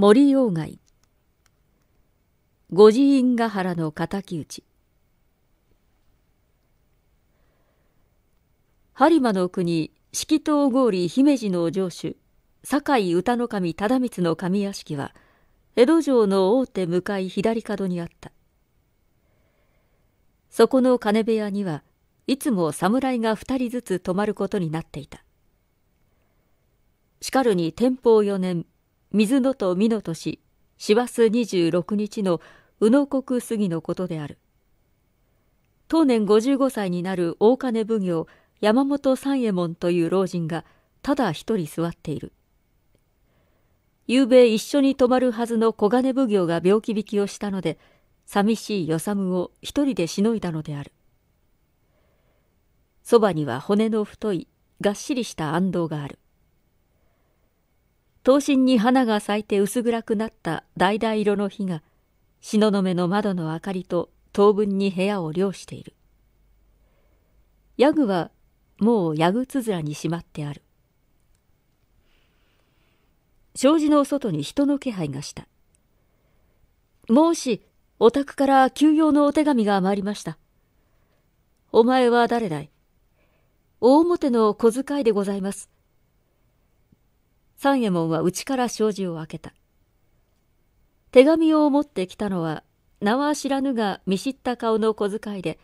森鴎外五寺院ヶ原の敵討ち播磨の国式東郡姫路の城主堺歌の神忠光の神屋敷は江戸城の大手向かい左角にあったそこの金部屋にはいつも侍が二人ずつ泊まることになっていたしかるに天保四年水野と美濃とし、師走26日の宇野国杉のことである。当年55歳になる大金奉行山本三右衛門という老人がただ一人座っている。夕べ一緒に泊まるはずの小金奉行が病気引きをしたので、寂しい与三を一人でしのいだのである。そばには骨の太い、がっしりした安道がある。刀身に花が咲いて薄暗くなった橙色の火が、東雲の窓の明かりと当分に部屋を漁している。ヤグはもうヤグつづらにしまってある。障子の外に人の気配がした。もし、お宅から休養のお手紙が参りました。お前は誰だい大表の小遣いでございます。三右衛門は内から障子を開けた。手紙を持ってきたのは、名は知らぬが見知った顔の小遣いで、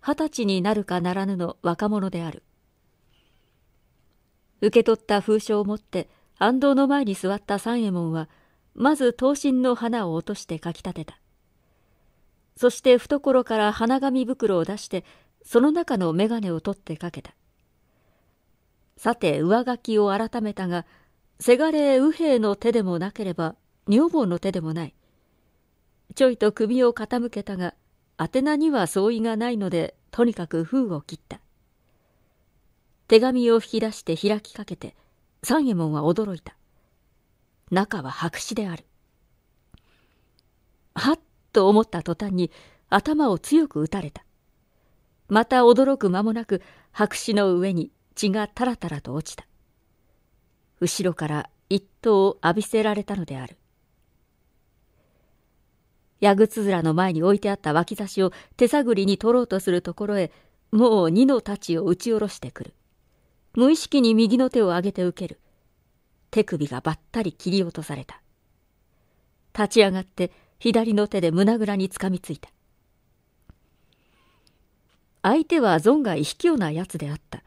二十歳になるかならぬの若者である。受け取った封書を持って、安藤の前に座った三右衛門は、まず刀身の花を落としてかきたてた。そして懐から花紙袋を出して、その中の眼鏡を取ってかけた。さて上書きを改めたが、せがれ右兵の手でもなければ女房の手でもないちょいと首を傾けたが宛名には相違がないのでとにかく封を切った手紙を引き出して開きかけて三右衛門は驚いた中は白紙であるはっと思った途端に頭を強く打たれたまた驚く間もなく白紙の上に血がタラタラと落ちた後ろから一刀を浴びせられたのである。矢づ面の前に置いてあった脇差しを手探りに取ろうとするところへ、もう二の太刀を打ち下ろしてくる。無意識に右の手を上げて受ける。手首がばったり切り落とされた。立ち上がって左の手で胸ぐらにつかみついた。相手は存外卑怯なやつであった。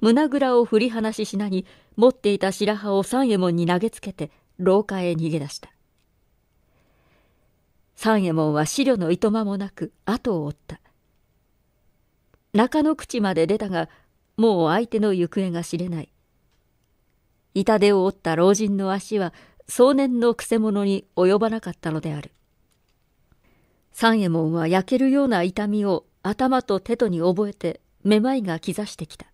胸ぐらを振り放ししなに、持っていた白羽を三右衛門に投げつけて、廊下へ逃げ出した。三右衛門は資料のいとまもなく、後を追った。中の口まで出たが、もう相手の行方が知れない。痛手を負った老人の足は、少年のくせ者に及ばなかったのである。三右衛門は焼けるような痛みを頭と手とに覚えてめまいが兆してきた。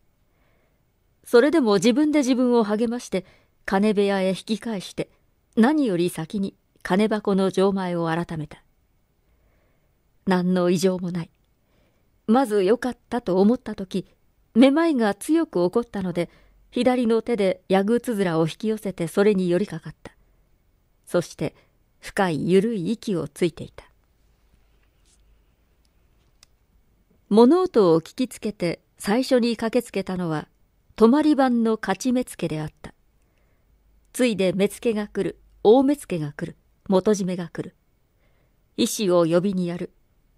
それでも自分で自分を励まして、金部屋へ引き返して、何より先に金箱の錠前を改めた。何の異常もない。まず良かったと思った時、めまいが強く起こったので、左の手でヤグつづらを引き寄せてそれに寄りかかった。そして、深いゆるい息をついていた。物音を聞きつけて最初に駆けつけたのは泊まり番の勝ち目付であった。ついで目付が来る、大目付が来る、元締めが来る。医師を呼びにやる。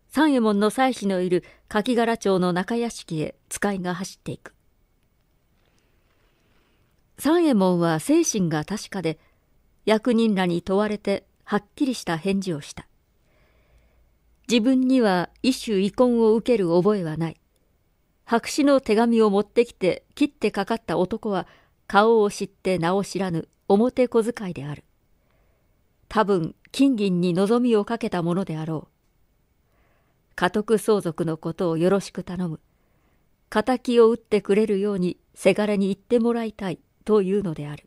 三右衛門の妻子のいる柿柄町の中屋敷へ使いが走っていく。三右衛門は精神が確かで、役人らに問われてはっきりした返事をした。自分には異種遺恨を受ける覚えはない。白紙の手紙を持ってきて切ってかかった男は顔を知って名を知らぬ表小遣いである。多分金銀に望みをかけたものであろう。家督相続のことをよろしく頼む。仇を打ってくれるようにせがれに言ってもらいたいというのである。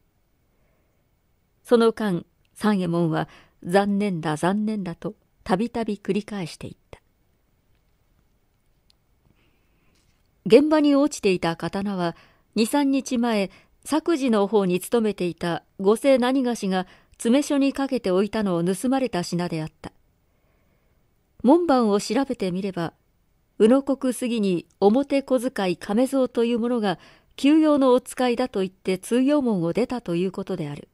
その間、三右衛門は残念だ残念だとたびたび繰り返していった。現場に落ちていた刀は、2、3日前、作事の方に勤めていた五世何がしが詰め所にかけておいたのを盗まれた品であった。門番を調べてみれば、宇野国杉に表小遣い亀蔵というものが休養のお使いだと言って通用門を出たということである。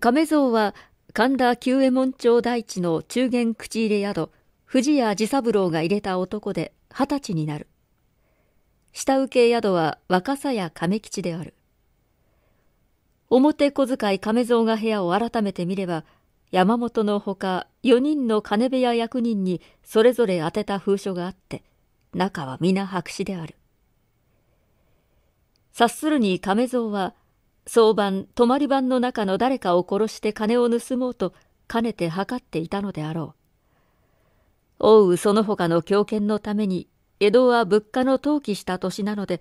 亀蔵は神田久右衛門町大地の中元口入れ宿、藤谷治三郎が入れた男で二十歳になる。下請け宿は若狭屋亀吉である。表小遣い亀蔵が部屋を改めて見れば、山本のほか4人の金部屋役人にそれぞれ宛てた封書があって、中は皆白紙である。察するに亀蔵は、早番、泊まり番の中の誰かを殺して金を盗もうと、かねて図っていたのであろう。おうその他の狂犬のために江戸は物価の登記した年なので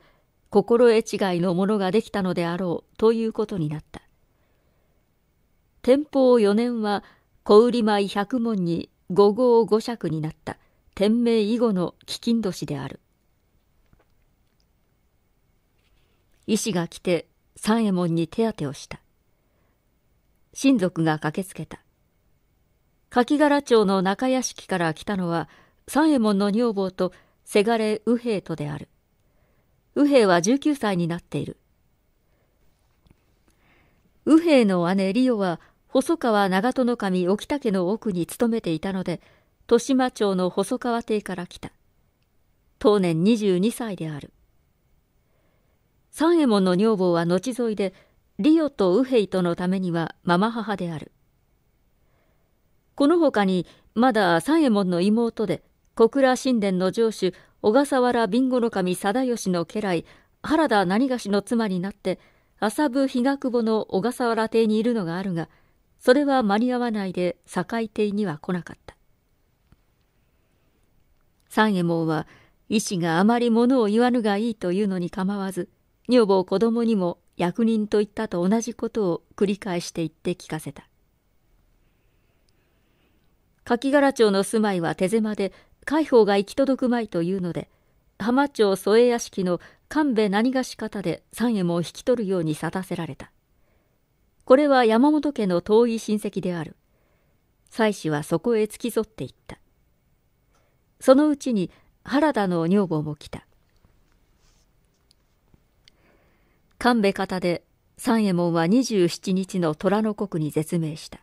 心得違いのものができたのであろうということになった天保4年は小売米百門に五合五尺になった天明以後の飢金年である医師が来て三右衛門に手当てをした親族が駆けつけた柿柄町の中屋敷から来たのは三右衛門の女房とせがれ右兵とである。右兵は19歳になっている。右兵の姉リオは細川長門守沖竹の奥に勤めていたので、豊島町の細川邸から来た。当年22歳である。三右衛門の女房は後沿いで、リオと右兵とのためにはママ母である。この他にまだ三右衛門の妹で小倉神殿の城主、小笠原備後守貞義の家来、原田何がしの妻になって、麻布比嘉久保の小笠原邸にいるのがあるが、それは間に合わないで堺邸には来なかった。三右衛門は、医師があまりものを言わぬがいいというのに構わず、女房子供にも役人と言ったと同じことを繰り返して言って聞かせた。柿柄町の住まいは手狭で海宝が行き届くまいというので、浜町添屋敷の神戸何がし方で三右衛門を引き取るように立たせられた。これは山本家の遠い親戚である。妻子はそこへ付き添っていった。そのうちに原田の女房も来た。神戸方で三右衛門は27日の虎の国に絶命した。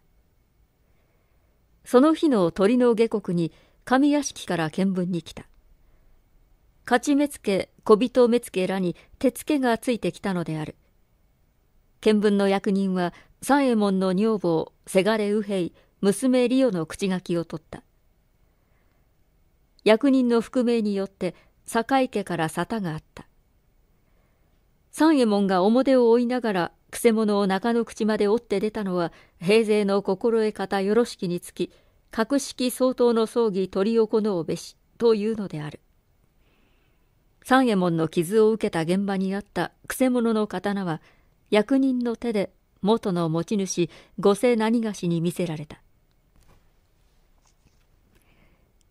その日の鳥の下国に上屋敷から見聞に来た。勝ち目付、小人目付らに手付けがついてきたのである。見聞の役人は三右衛門の女房、せがれ右平、娘リオの口書きを取った。役人の覆名によって堺家から沙汰があった。三右衛門が表を追いながらく者を中の口まで追って出たのは平勢の心得方よろしきにつき格式相当の葬儀取り行うべしというのである三右衛門の傷を受けた現場にあったくせ者の刀は役人の手で元の持ち主五世何がしに見せられた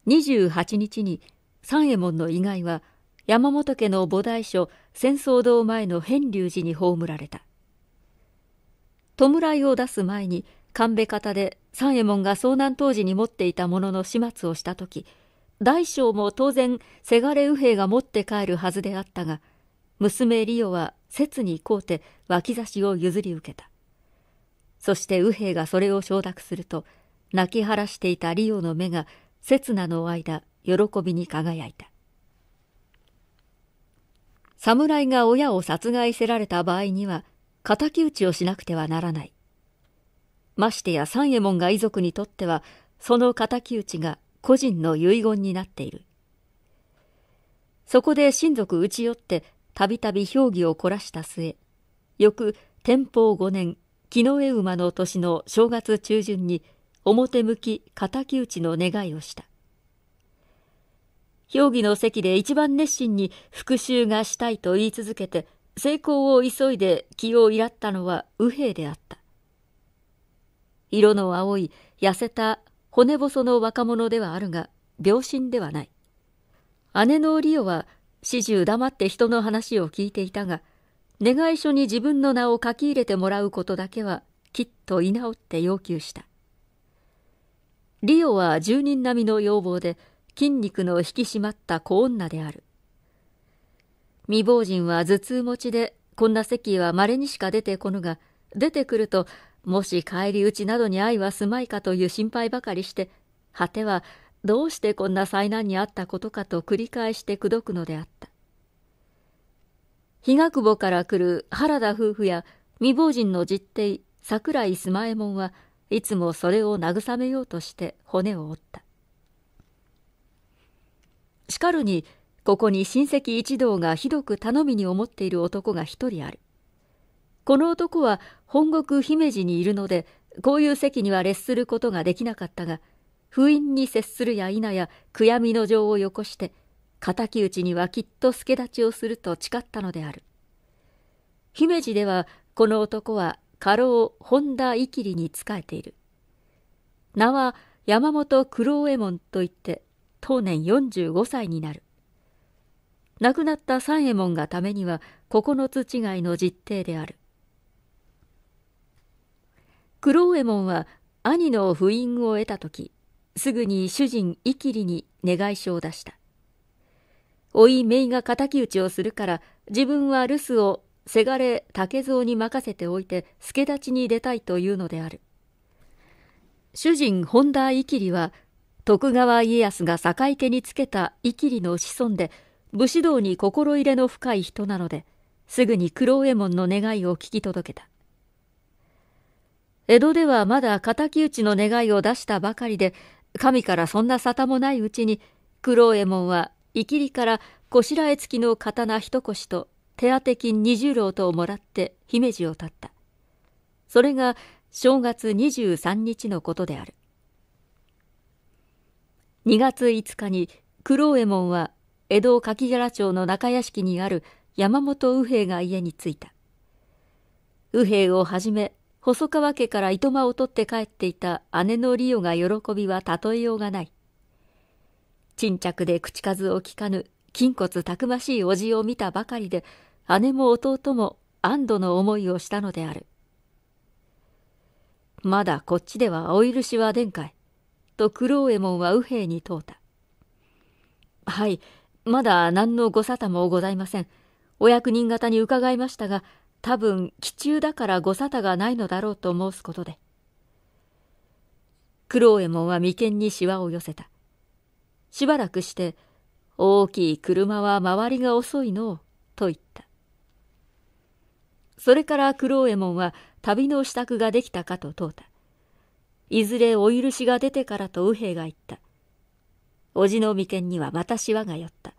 28日に三右衛門の遺骸は山本家の菩提所戦争堂前の返龍寺に葬られた弔いを出す前に神戸方で三右衛門が遭難当時に持っていたものの始末をした時大将も当然せがれ右兵が持って帰るはずであったが娘リオは切にこうて脇差しを譲り受けたそして右兵がそれを承諾すると泣き晴らしていたリオの目が刹那の間喜びに輝いた侍が親を殺害せられた場合には敵討ちをしなくてはならないましてや三右衛門が遺族にとっては、その敵討ちが個人の遺言になっている。そこで親族打ち寄って、たびたび評議を凝らした末、翌天保5年、木の上馬の年の正月中旬に、表向き敵討ちの願いをした。評議の席で一番熱心に復讐がしたいと言い続けて、成功を急いで気をいらったのは右兵であった。色の青い痩せた骨細の若者ではあるが病身ではない姉のリオは始終黙って人の話を聞いていたが願い書に自分の名を書き入れてもらうことだけはきっと居直って要求したリオは住人並みの要望で筋肉の引き締まった子女である未亡人は頭痛持ちでこんな席は稀にしか出てこぬが出てくるともし返り討ちなどに愛はすまいかという心配ばかりして、果てはどうしてこんな災難にあったことかと繰り返して口説くのであった。比嘉久保から来る原田夫婦や未亡人の実弟桜井須右衛門はいつもそれを慰めようとして骨を折った。しかるにここに親戚一同がひどく頼みに思っている男が一人ある。この男は本国姫路にいるので、こういう席には列することができなかったが、不意に接するや否や悔やみの情をよこして、敵討ちにはきっと助立ちをすると誓ったのである。姫路ではこの男は家老本田伊りに仕えている。名は山本九郎右衛門といって当年45歳になる。亡くなった三右衛門がためには9つ違いの実弟である。ロ郎右衛門は兄の封印を得た時すぐに主人イキリに願い書を出したおいめいが敵討ちをするから自分は留守をせがれ竹蔵に任せておいて助太刀に出たいというのである主人本田イキリは徳川家康が坂家につけたイキリの子孫で武士道に心入れの深い人なのですぐに黒右衛門の願いを聞き届けた江戸ではまだ敵討ちの願いを出したばかりで、神からそんな沙汰もないうちに、九郎右衛門は、いきりからこしらえ付きの刀一腰と手当金二十郎とをもらって姫路を立った。それが正月23日のことである。2月5日に九郎右衛門は江戸柿原町の中屋敷にある山本右兵衛が家に着いた。右兵衛をはじめ細川家から糸間を取って帰っていた姉のリオが喜びは例えようがない。沈着で口数を聞かぬ、筋骨たくましいおじを見たばかりで、姉も弟も安堵の思いをしたのである。まだこっちではお許しは殿下へ、と九郎右衛門は右兵に問うた。はい、まだ何のご沙汰もございません。お役人方に伺いましたが、多分気中だからご沙汰がないのだろうと申すことでクロエ衛門は眉間にしわを寄せたしばらくして大きい車は周りが遅いのうと言ったそれからクロエ衛門は旅の支度ができたかと問うたいずれお許しが出てからと右兵が言った叔父の眉間にはまたしわが寄った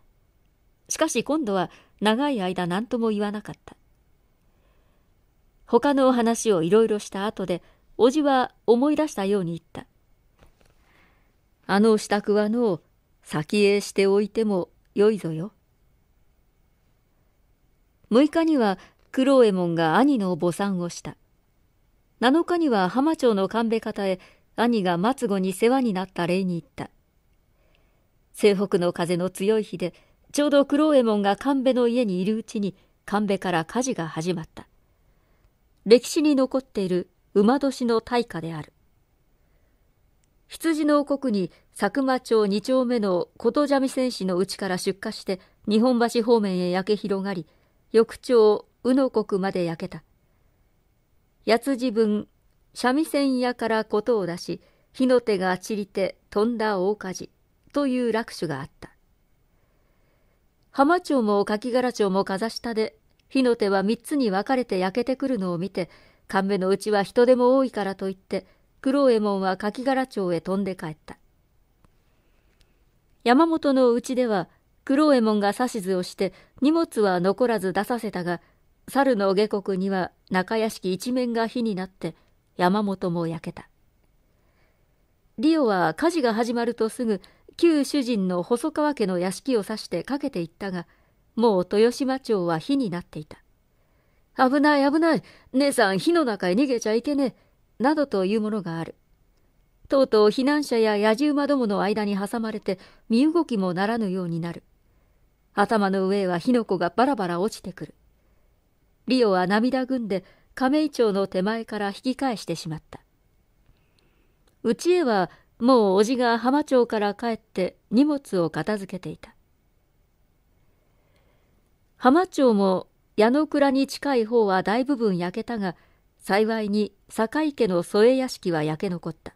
しかし今度は長い間何とも言わなかった他のお話をいろいろした後で、おじは思い出したように言った。あの支度はのう、先へしておいてもよいぞよ。6日には九郎右衛門が兄の墓参をした。7日には浜町の神戸方へ兄が松子に世話になった礼に行った。西北の風の強い日で、ちょうど九郎右衛門が神戸の家にいるうちに神戸から火事が始まった。歴史に残っている馬年の大火である。羊の王国に佐久間町2丁目の琴三味線士のうちから出火して日本橋方面へ焼け広がり、翌朝、宇野国まで焼けた。八つ分、三味線屋から琴を出し、火の手が散りて飛んだ大火事という落首があった。浜町も柿柄町も風下で火の手は3つに分かれて焼けてくるのを見て、神戸のうちは人手も多いからと言って、黒右衛門は柿柄町へ飛んで帰った。山本のうちでは、黒右衛門が指図をして荷物は残らず出させたが猿の下国には中屋敷一面が火になって山本も焼けたリオは火事が始まるとすぐ旧主人の細川家の屋敷を指してかけていったがもう豊島町は火になっていた。危ない危ない、姉さん火の中へ逃げちゃいけねえ、などというものがある。とうとう避難者や野じ馬どもの間に挟まれて身動きもならぬようになる。頭の上は火の粉がバラバラ落ちてくる。リオは涙ぐんで亀井町の手前から引き返してしまった。うちへはもう叔父が浜町から帰って荷物を片付けていた。浜町も矢の倉に近い方は大部分焼けたが、幸いに酒井家の添え屋敷は焼け残った。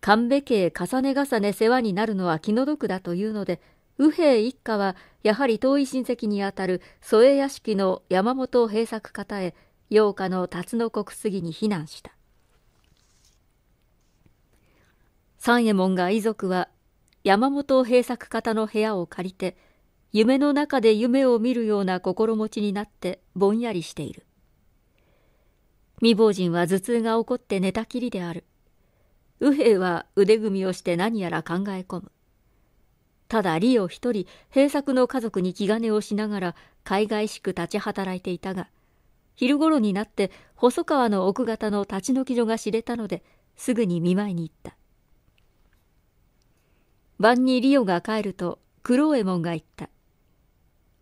神戸家重ね重ね世話になるのは気の毒だというので、右兵一家はやはり遠い親戚にあたる添え屋敷の山本平作方へ、8日の辰野国杉に避難した。三右衛門が遺族は山本平作方の部屋を借りて、夢の中で夢を見るような心持ちになってぼんやりしている。未亡人は頭痛が起こって寝たきりである。右兵は腕組みをして何やら考え込む。ただリオ一人、閉作の家族に気兼ねをしながら、海外しく立ち働いていたが、昼頃になって細川の奥方の立ち退き所が知れたので、すぐに見舞いに行った。晩にリオが帰ると、九郎右衛門が言った。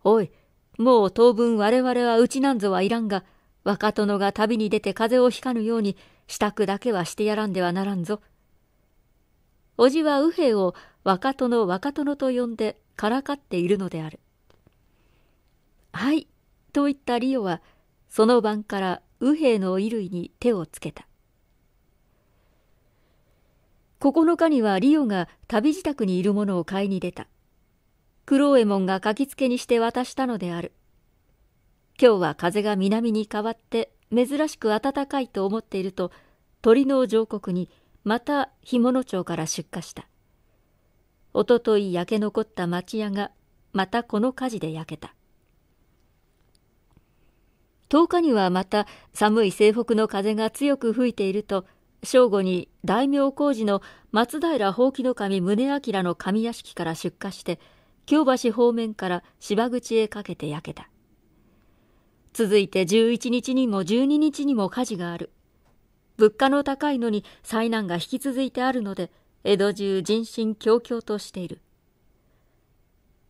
おい、もう当分我々はうちなんぞはいらんが、若殿が旅に出て風邪をひかぬように、支度だけはしてやらんではならんぞ。叔父は右兵を若殿若殿と呼んでからかっているのである。はい、と言ったリオは、その晩から右兵の衣類に手をつけた。9日にはリオが旅支度にいるものを買いに出た。九右衛門が書きつけにして渡したのである。今日は風が南に変わって珍しく暖かいと思っていると鳥の上国にまた干物町から出火した。おととい焼け残った町屋がまたこの火事で焼けた。10日にはまた寒い西北の風が強く吹いていると正午に大名工事の松平宝木守宗明の上屋敷から出火して京橋方面から芝口へかけて焼けた。続いて11日にも12日にも火事がある。物価の高いのに災難が引き続いてあるので、江戸中人心恐々としている。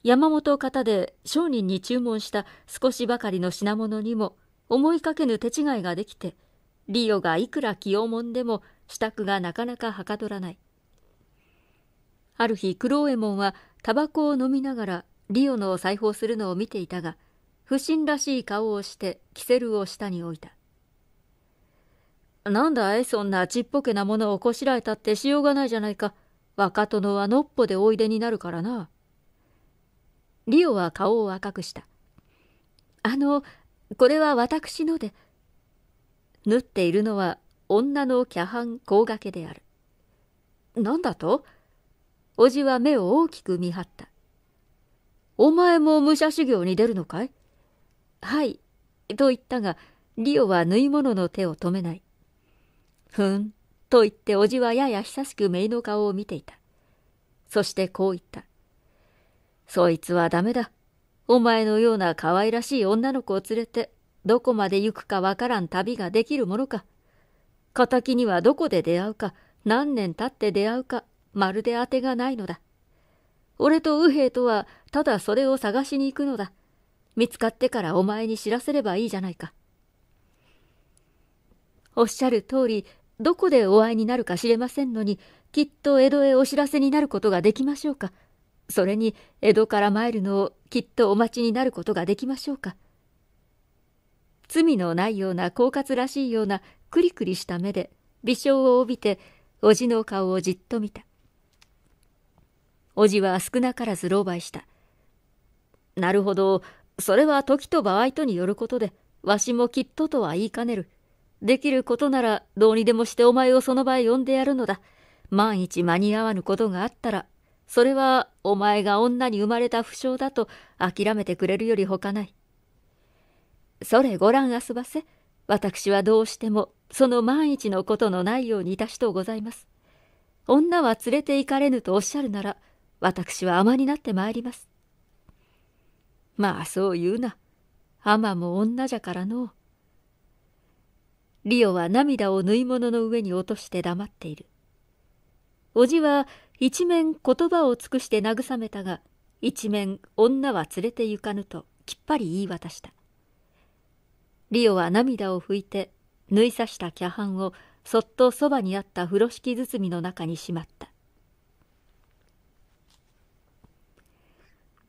山本方で商人に注文した少しばかりの品物にも思いかけぬ手違いができて、リオがいくら気をもんでも支度がなかなかはかどらない。ある日、九郎右衛門はタバコを飲みながらリオのを裁縫するのを見ていたが、不審らしい顔をしてキセルを下に置いた。なんだいそんなちっぽけなものをこしらえたってしようがないじゃないか。若殿はのっぽでおいでになるからな。リオは顔を赤くした。あの、これは私ので。縫っているのは女のキャハン甲掛けである。なんだとおじは目を大きく見張った。お前も武者修行に出るのかいはい、と言ったが、リオは縫い物の手を止めない。ふん、と言っておじはやや久しく姪の顔を見ていた。そしてこう言った。そいつはダメだ。お前のような可愛らしい女の子を連れて、どこまで行くかわからん旅ができるものか。敵にはどこで出会うか、何年経って出会うか、まるで当てがないのだ。俺と右兵とはただそれを探しに行くのだ。見つかってからお前に知らせればいいじゃないか。おっしゃる通り、どこでお会いになるか知れませんのに、きっと江戸へお知らせになることができましょうか。それに、江戸から参るのをきっとお待ちになることができましょうか。罪のないような狡猾らしいようなくりくりした目で微笑を帯びておじの顔をじっと見た。叔父は少なからず狼狽した。なるほど、それは時と場合とによることで、わしもきっととは言いかねる。できることならどうにでもしてお前をその場へ呼んでやるのだ。万一間に合わぬことがあったら、それはお前が女に生まれた不詳だと諦めてくれるよりほかない。それご覧あすばせ。私はどうしてもその万一のことのないようにいたしとうございます。女は連れて行かれぬとおっしゃるなら、私は尼になってまいります。まあそう言うな。尼も女じゃからのう。リオは涙を縫い物の上に落として黙っている。おじは一面言葉を尽くして慰めたが、一面女は連れて行かぬときっぱり言い渡した。リオは涙を拭いて、縫い刺したキャハンをそっとそばにあった風呂敷包みの中にしまった。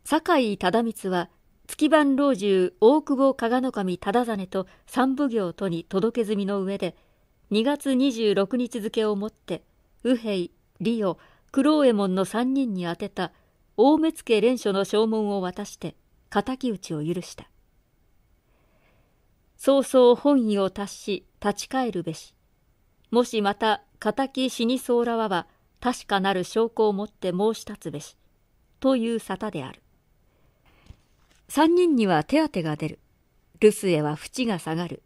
酒井忠光は月番老中大久保加賀守忠真と三奉行とに届け済みの上で2月26日付をもって右兵利オ九郎右衛門の3人に宛てた大目付連署の証文を渡して敵討ちを許した早々本意を達し立ち返るべしもしまた敵死にそうらわは確かなる証拠をもって申し立つべしという沙汰である三人には手当が出る。留守へは淵が下がる。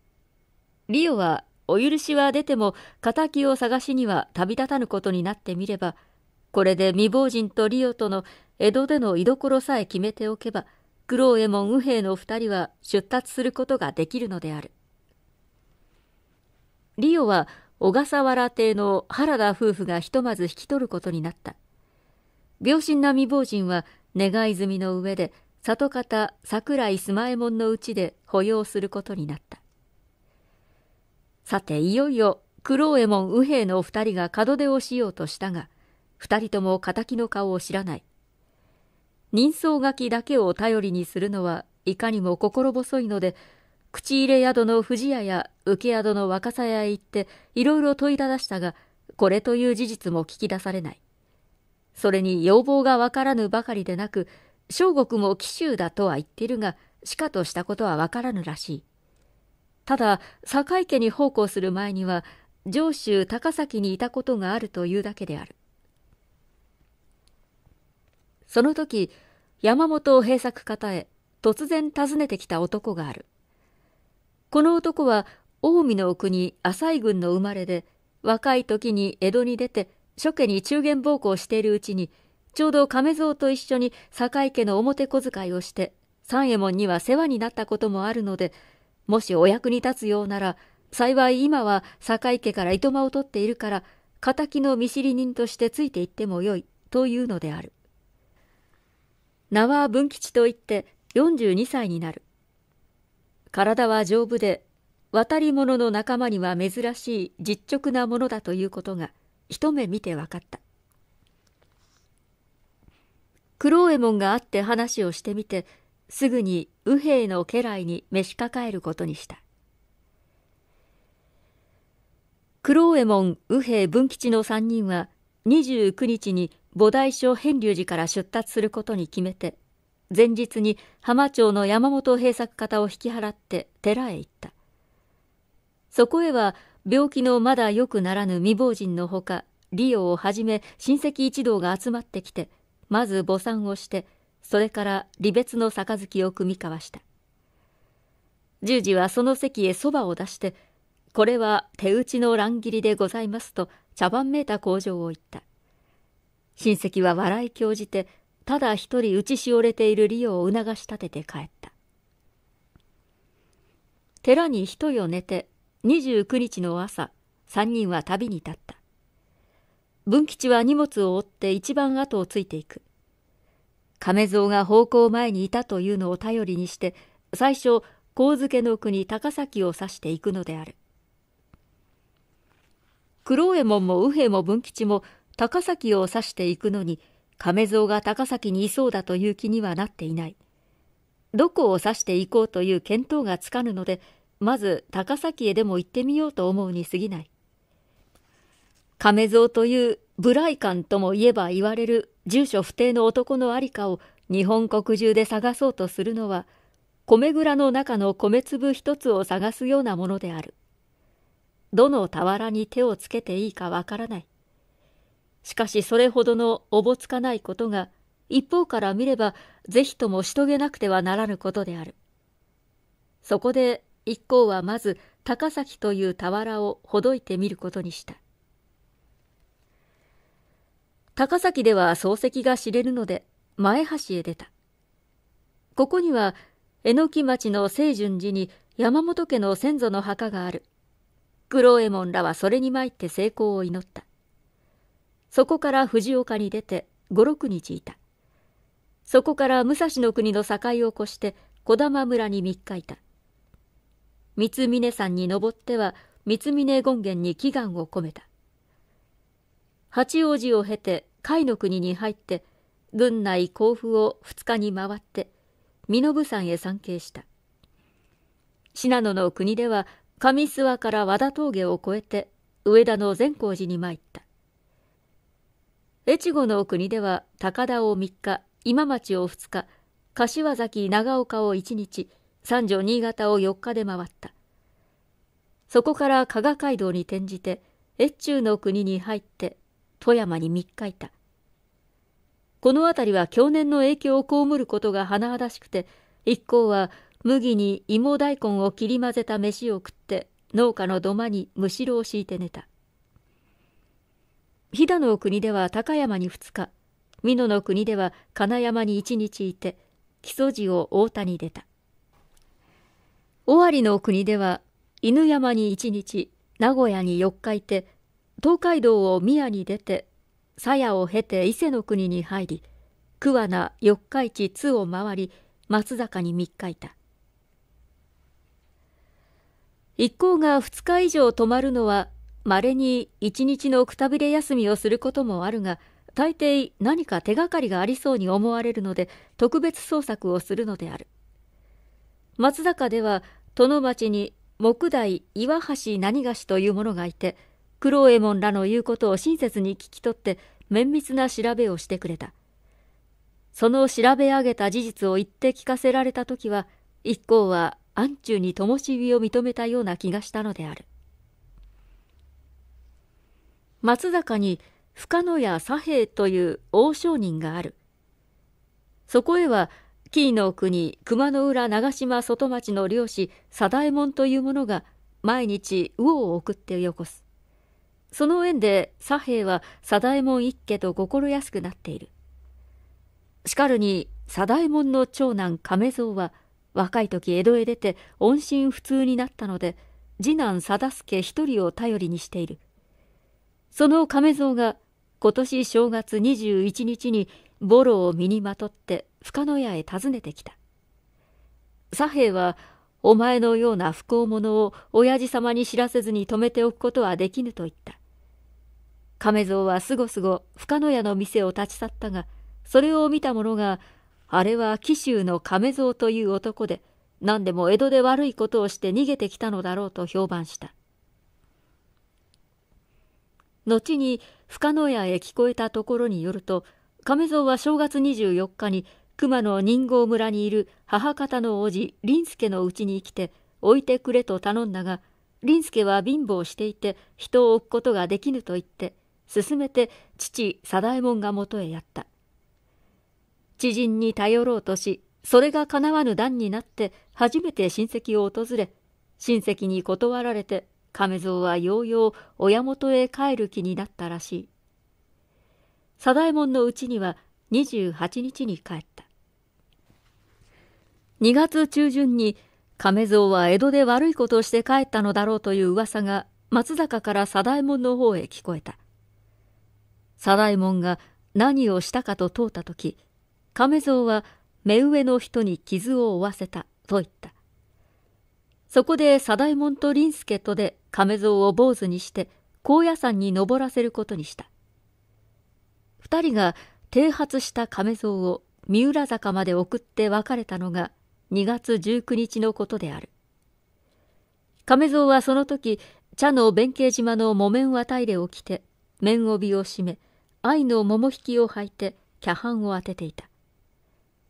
リオは、お許しは出ても、仇を探しには旅立たぬことになってみれば、これで未亡人とリオとの江戸での居所さえ決めておけば、九郎右衛右兵の二人は出立することができるのである。リオは、小笠原邸の原田夫婦がひとまず引き取ることになった。病身な未亡人は願い済みの上で里方桜井須磨右衛門のうちで保養することになったさていよいよ九郎右衛門右兵衛のお二人が門出をしようとしたが二人とも敵の顔を知らない人相書きだけを頼りにするのはいかにも心細いので口入れ宿の藤屋や受け宿の若狭屋へ行っていろいろ問いただしたがこれという事実も聞き出されないそれに要望がわからぬばかりでなく小国も紀州だとは言ってるが、しかとしたことはわからぬらしい。ただ、堺家に奉公する前には、上州高崎にいたことがあるというだけである。その時、山本を閉作方へ突然訪ねてきた男がある。この男は近江の国浅井郡の生まれで、若い時に江戸に出て、初家に中元奉公しているうちに、ちょうど亀蔵と一緒に坂井家の表小遣いをして三右衛門には世話になったこともあるのでもしお役に立つようなら幸い今は坂井家からいとまを取っているから敵の見知り人としてついていってもよいというのである名は文吉といって42歳になる体は丈夫で渡り物の仲間には珍しい実直なものだということが一目見て分かった九郎右衛門が会って話をしてみてすぐに右兵の家来に召し抱えることにした九郎右衛門右兵文吉の3人は29日に菩提所遍隆寺から出立することに決めて前日に浜町の山本平作方を引き払って寺へ行ったそこへは病気のまだよくならぬ未亡人のほか利用をはじめ親戚一同が集まってきてまず墓参をしてそれから離別の杯を組み交わした十時はその席へそばを出してこれは手打ちの乱切りでございますと茶番めいた口上を言った親戚は笑い興じてただ一人打ちしおれている利オを促し立てて帰った寺に一夜寝て29日の朝3人は旅に立った文吉は荷物を追って一番後をついていく。亀蔵が方向前にいたというのを頼りにして、最初、神漬の国高崎を指していくのである。九郎右衛門も右衛も文吉も高崎を指していくのに、亀蔵が高崎にいそうだという気にはなっていない。どこを指していこうという見当がつかぬので、まず高崎へでも行ってみようと思うに過ぎない。亀蔵という無頼感ともいえば言われる住所不定の男のありかを日本国中で探そうとするのは、米蔵の中の米粒一つを探すようなものである。どの俵に手をつけていいかわからない。しかしそれほどのおぼつかないことが、一方から見ればぜひともしとげなくてはならぬことである。そこで一行はまず高崎という俵をほどいてみることにした。高崎では漱石が知れるので、前橋へ出た。ここには、えのき町の清純寺に山本家の先祖の墓がある。黒郎右衛門らはそれに参って成功を祈った。そこから藤岡に出て五六日いた。そこから武蔵の国の境を越して小玉村に三日いた。三峰山に登っては三峰権現に祈願を込めた。八王子を経て甲斐の国に入って郡内甲府を2日に回って身延山へ参詣した信濃の国では上諏訪から和田峠を越えて上田の善光寺に参った越後の国では高田を3日今町を2日柏崎長岡を1日三条新潟を4日で回ったそこから加賀街道に転じて越中の国に入って富山に3日いた。この辺りは去年の影響を被ることが甚だしくて、一行は麦に芋大根を切り混ぜた飯を食って農家の土間にむしろを敷いて寝た。飛騨の国では高山に2日、美濃の国では金山に1日いて、木曽路を太田に出た。尾張の国では犬山に1日、名古屋に4日いて、東海道を宮に出て鞘を経て伊勢の国に入り桑名四日市津を回り松坂に3日いた一行が二日以上泊まるのはまれに一日のくたびれ休みをすることもあるが大抵何か手がかりがありそうに思われるので特別捜索をするのである松坂では殿町に木材岩橋何菓子というものがいて九郎右衛門らの言うことを親切に聞き取って綿密な調べをしてくれたその調べ上げた事実を言って聞かせられた時は一行は暗中に灯火を認めたような気がしたのである松坂に深野や左兵衛という大商人があるそこへは紀伊の国熊野浦長島外町の漁師貞右衛門という者が毎日魚を送ってよこすその縁で左兵衛は左衛門一家と心安くなっている。しかるに左衛門の長男亀蔵は若い時江戸へ出て音信不通になったので次男定助一人を頼りにしている。その亀蔵が今年正月21日にボロを身にまとって深野屋へ訪ねてきた。左兵衛はお前のような不幸者を親父様に知らせずに止めておくことはできぬと言った。亀蔵はすごすご深野屋の店を立ち去ったが、それを見た者が、あれは紀州の亀蔵という男で、何でも江戸で悪いことをして逃げてきたのだろうと評判した。後に深野屋へ聞こえたところによると、亀蔵は正月24日に熊野人形村にいる母方の叔父林助の家に来て置いてくれと頼んだが林助は貧乏していて人を置くことができぬと言って進めて父左大門が元へやった知人に頼ろうとしそれがかなわぬ段になって初めて親戚を訪れ親戚に断られて亀蔵はようよう親元へ帰る気になったらしい左大門のうちには28日に帰った2月中旬に亀蔵は江戸で悪いことをして帰ったのだろうという噂が松坂から左大門の方へ聞こえた左大門が何をしたかと問うた時亀蔵は目上の人に傷を負わせたと言ったそこで左大門と林助とで亀蔵を坊主にして高野山に登らせることにした2人が剃髪した亀蔵を三浦坂まで送って別れたのが2月19日のことである亀蔵はその時茶の弁慶島の木綿綿入れを着て綿帯を締め愛の桃引きを履いて茶飯を当てていた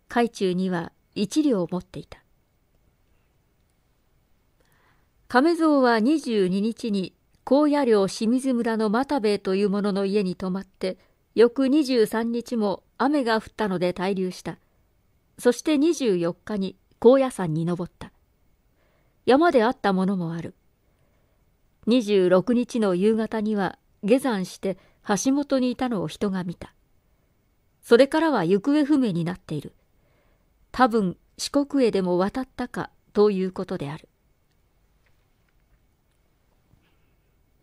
海中には一両を持っていた亀蔵は22日に高野領清水村の又兵衛という者の家に泊まって翌23日も雨が降ったので滞留したそして24日に高野山に登った山であったものもある26日の夕方には下山して橋本にいたのを人が見た。それからは行方不明になっている。多分四国へでも渡ったかということである。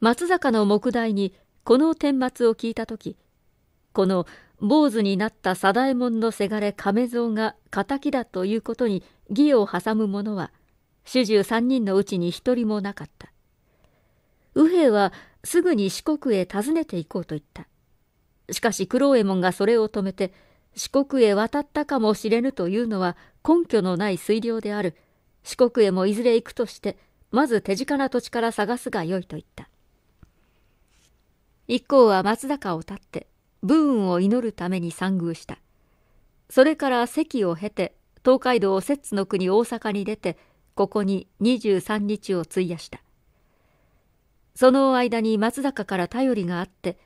松坂の木材にこの顛末を聞いた時この坊主になった左大門のせがれ亀蔵が敵だということに義を挟む者は主従三人のうちに一人もなかった右兵はすぐに四国へ訪ねて行こうと言った。しかし九郎右衛門がそれを止めて、四国へ渡ったかもしれぬというのは根拠のない推量である。四国へもいずれ行くとして、まず手近な土地から探すがよいと言った。一行は松坂を立って、武運を祈るために参宮した。それから席を経て、東海道摂津の国大阪に出て、ここに23日を費やした。その間に松坂から頼りがあって、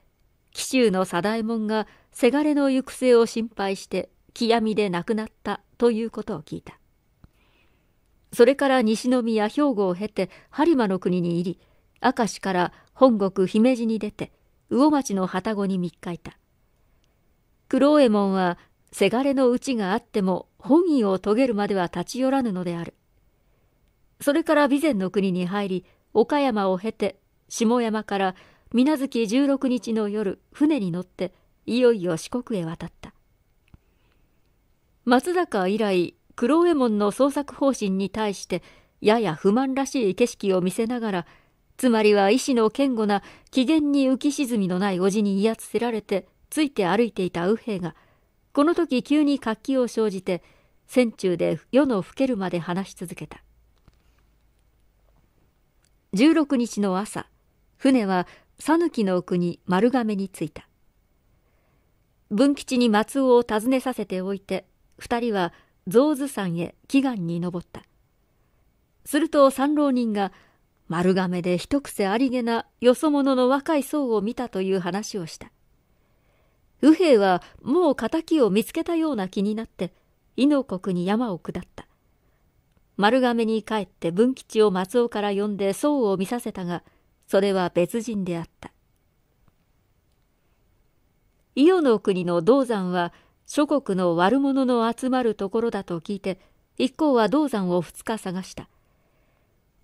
紀州の左大門がせがれの行く末を心配して極みで亡くなったということを聞いた。それから西宮兵庫を経て播磨の国に入り、明石から本国姫路に出て、魚町の旅籠に3日いた。九郎右衛門は、せがれのうちがあっても本意を遂げるまでは立ち寄らぬのである。それから備前の国に入り、岡山を経て下山から水無月16日の夜船に乗っていよいよ四国へ渡った松坂以来九郎右衛門の捜索方針に対してやや不満らしい景色を見せながらつまりは医師の堅固な機嫌に浮き沈みのない叔父に威圧せられてついて歩いていた右兵がこの時急に活気を生じて船中で夜の更けるまで話し続けた16日の朝船は讃岐の国丸亀に着いた文吉に松尾を訪ねさせておいて二人は象頭山へ祈願に登ったすると三浪人が丸亀で一癖ありげなよそ者の若い僧を見たという話をした右兵はもう敵を見つけたような気になって伊の国に山を下った丸亀に帰って文吉を松尾から呼んで僧を見させたがそれは別人であった。伊予の国の銅山は諸国の悪者の集まるところだと聞いて一行は銅山を2日探した。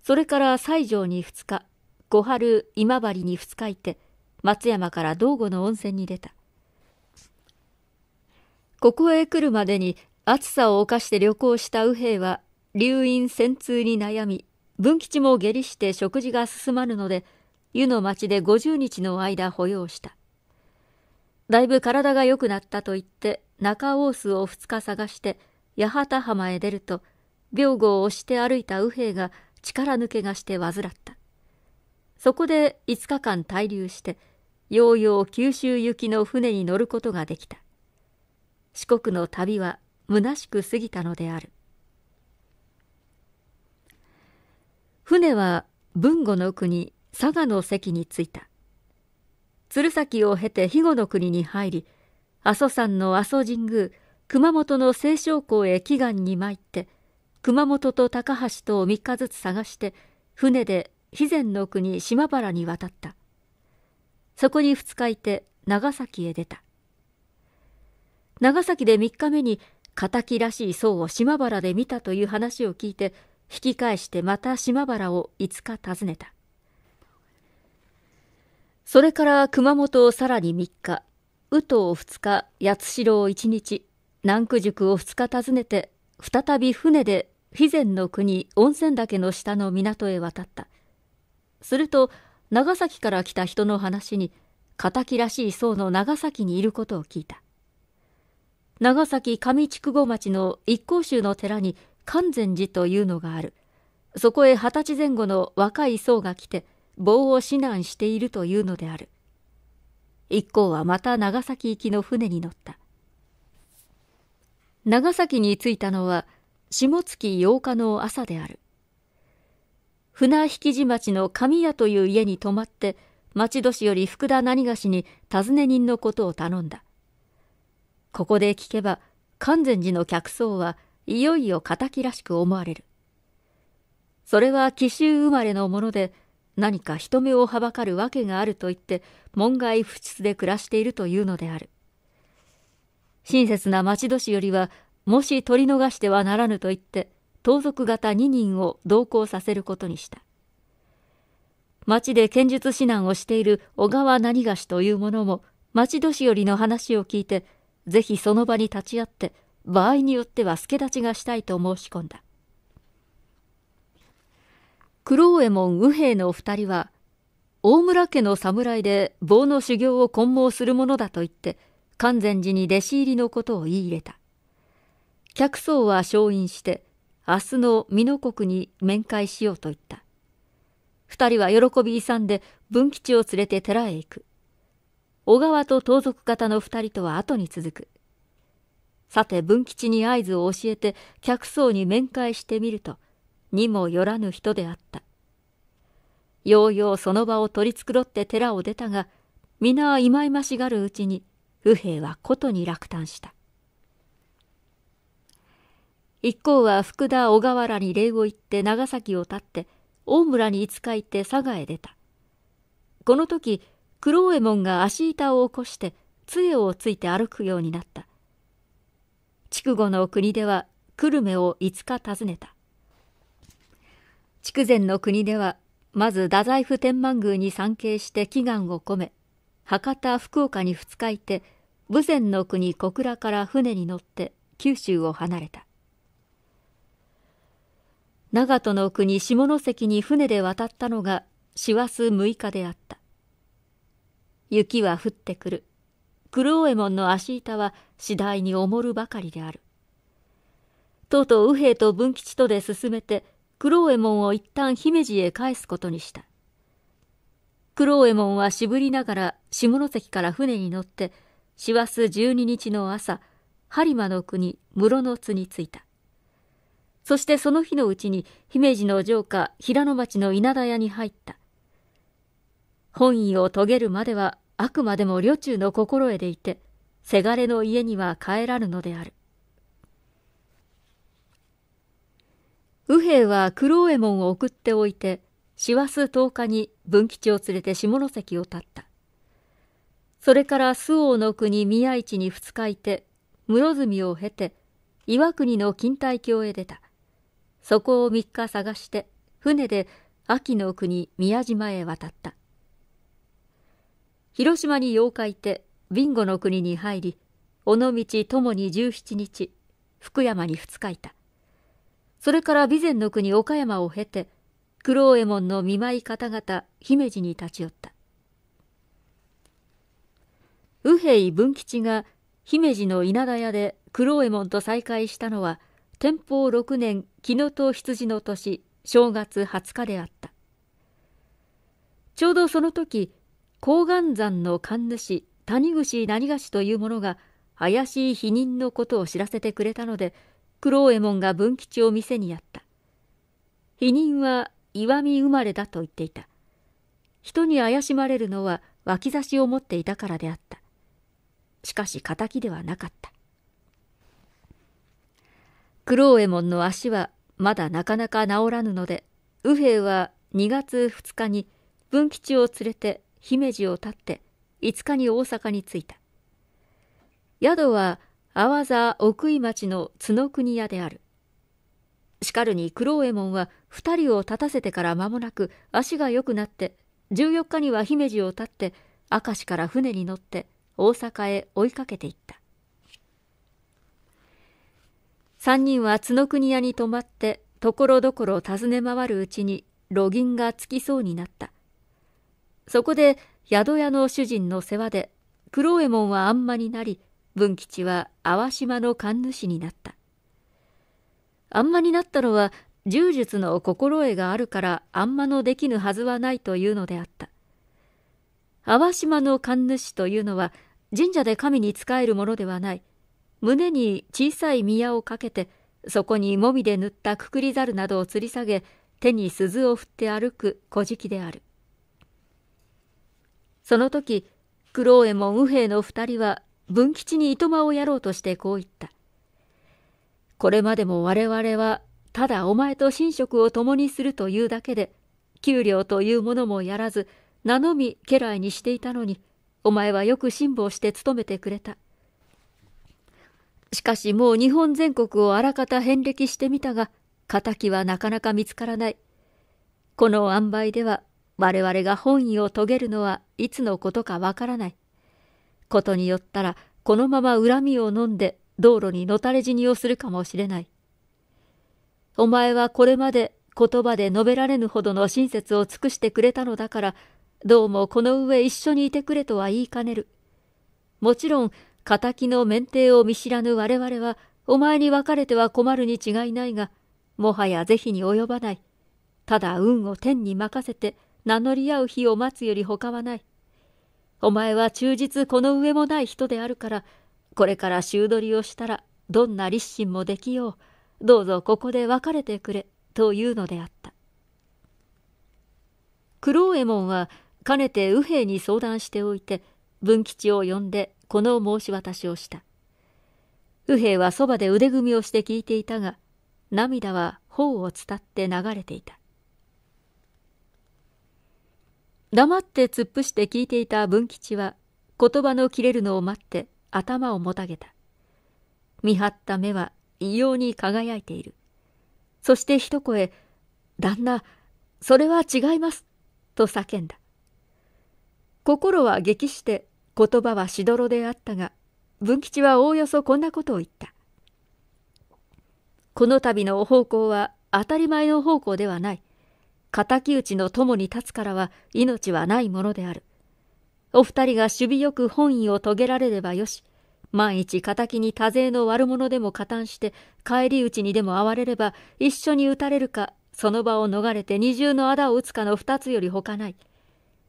それから西条に2日、小春今治に2日いて松山から道後の温泉に出た。ここへ来るまでに暑さを冒して旅行した右兵は、流飲戦痛に悩み、文吉も下痢して食事が進まぬので、湯の町で50日の間保養した。だいぶ体が良くなったと言って、中大須を2日探して、八幡浜へ出ると、病後を押して歩いた右兵が力抜けがして患った。そこで5日間滞留して、ようよう九州行きの船に乗ることができた。四国の旅は虚しく過ぎたのである。船は豊後の国佐賀の席に着いた鶴崎を経て肥後の国に入り阿蘇山の阿蘇神宮熊本の清少港へ祈願に参って熊本と高橋とを3日ずつ探して船で肥前の国島原に渡ったそこに2日いて長崎へ出た長崎で3日目に敵らしい僧を島原で見たという話を聞いて引き返してまた島原を5日訪ねた。それから熊本をさらに3日、宇藤を2日、八代を1日、南区塾を2日訪ねて、再び船で肥前の国温泉岳の下の港へ渡った。すると、長崎から来た人の話に、敵らしい僧の長崎にいることを聞いた。長崎上筑後町の一向宗の寺に観禅寺というのがある。そこへ二十歳前後の若い僧が来て、棒を指南しているというのである。一行はまた長崎行きの船に乗った。長崎に着いたのは、下月8日の朝である。船引地町の神谷という家に泊まって、町年より福田何がしに尋ね人のことを頼んだ。ここで聞けば、観禅寺の客層は、いよいよ敵らしく思われる。それは紀州生まれのもので、何か人目をはばかるわけがあると言って、門外不出で暮らしているというのである。親切な町年よりは、もし取り逃してはならぬと言って、盗賊方2人を同行させることにした。町で剣術指南をしている小川何がしという者も、町年寄りの話を聞いて、ぜひその場に立ち会って、場合によっては助立ちがしたいと申し込んだ九郎右衛ン右兵のお二人は大村家の侍で棒の修行を混謀するものだと言って完全寺に弟子入りのことを言い入れた客層は勝因して明日の美濃国に面会しようと言った二人は喜び勇んで文吉を連れて寺へ行く小川と盗賊方の二人とは後に続くさて文吉に合図を教えて客層に面会してみるとにもよらぬ人であったようようその場を取り繕って寺を出たが皆忌まいましがるうちに右兵衛はことに落胆した一行は福田小河原に礼を言って長崎を立って大村に五日いて佐賀へ出たこの時九郎右衛門が足板を起こして杖をついて歩くようになった筑後の国では久留米を5日訪ねた。筑前の国では、まず太宰府天満宮に参詣して祈願を込め、博多、福岡に2日いて、豊前の国小倉から船に乗って九州を離れた。長門の国下関に船で渡ったのが師走6日であった。雪は降ってくる。九右衛門の足板は次第におもるばかりである。とうとう右兵と文吉とで進めて、九郎右衛門を一旦姫路へ返すことにした。九郎右衛門は渋りながら下関から船に乗って、師走12日の朝、播磨の国室の津に着いた。そしてその日のうちに姫路の城下平野町の稲田屋に入った。本意を遂げるまではあくまでも旅中の心得でいて、せがれの家には帰らぬのである。右兵は九郎右衛門を送っておいて、師走10日に文吉を連れて下関を立った。それから周防の国宮市に二日いて、室積を経て、岩国の錦帯橋へ出た。そこを三日探して、船で秋の国宮島へ渡った。広島に日いて、ビンゴの国に入り、尾道ともに17日、福山に2日いた。それから備前の国岡山を経て、九郎右衛門の見舞い方々、姫路に立ち寄った。右平文吉が姫路の稲田屋で九郎右衛門と再会したのは、天保6年、紀のと羊の年、正月20日であった。ちょうどその時、高岩山の神主谷口何がしという者が怪しい否認のことを知らせてくれたので九郎右衛門が文吉を店にやった否認は石見生まれだと言っていた人に怪しまれるのは脇差しを持っていたからであったしかし敵ではなかった九郎右衛門の足はまだなかなか治らぬので右兵は2月2日に文吉を連れて姫路を立って5日に大阪に着いた宿は淡沢奥井町の角国屋であるしかるに黒右衛門は2人を立たせてから間もなく足が良くなって14日には姫路を立って明石から船に乗って大阪へ追いかけていった3人は角国屋に泊まってところどころ訪ね回るうちに路銀がつきそうになったそこで宿屋の主人の世話で九郎右衛門はあんまになり文吉は淡島の神主になったあんまになったのは柔術の心得があるからあんまのできぬはずはないというのであった淡島の神主というのは神社で神に仕えるものではない胸に小さい宮をかけてそこにもみで塗ったくくりざるなどを吊り下げ手に鈴を振って歩く小敷きであるその時、九郎右衛門右兵の二人は文吉にいとまをやろうとしてこう言った。これまでも我々はただお前と寝食を共にするというだけで、給料というものもやらず、名のみ家来にしていたのに、お前はよく辛抱して勤めてくれた。しかしもう日本全国をあらかた遍歴してみたが、仇はなかなか見つからない。この塩梅では我々が本意を遂げるのはいつのことかわからない。ことによったらこのまま恨みを飲んで道路にのたれ死にをするかもしれない。お前はこれまで言葉で述べられぬほどの親切を尽くしてくれたのだから、どうもこの上一緒にいてくれとは言いかねる。もちろん、仇の免停を見知らぬ我々は、お前に別れては困るに違いないが、もはや是非に及ばない。ただ運を天に任せて、名乗り合う日を待つより他はない。お前は忠実この上もない人であるから、これから修取りをしたら、どんな立身もできよう。どうぞここで別れてくれ、というのであった。九郎右衛門は、かねて右兵に相談しておいて、文吉を呼んで、この申し渡しをした。右兵はそばで腕組みをして聞いていたが、涙は頬を伝って流れていた。黙って突っ伏して聞いていた文吉は言葉の切れるのを待って頭をもたげた。見張った目は異様に輝いている。そして一声、旦那、それは違います、と叫んだ。心は激して言葉はしどろであったが、文吉はおおよそこんなことを言った。この度の方向は当たり前の方向ではない。敵討ちの友に立つからは命はないものである。お二人が守備よく本意を遂げられればよし、万一敵に多勢の悪者でも加担して返り討ちにでもわれれば一緒に撃たれるかその場を逃れて二重の仇を打つかの二つよりほかない。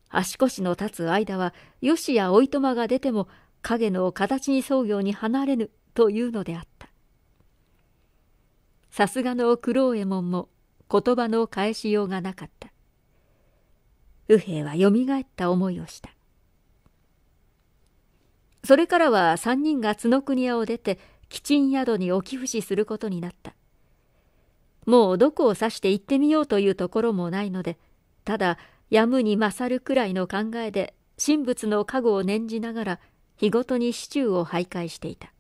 足腰の立つ間は、よしやおいとまが出ても、影の形に創業に離れぬというのであった。さすがの九郎右衛門も、言葉の返しようがなかった右兵はよみがえった思いをしたそれからは3人が角国屋を出てち賃宿にお寄付しすることになったもうどこを指して行ってみようというところもないのでただやむに勝るくらいの考えで神仏の加護を念じながら日ごとに市中を徘徊していた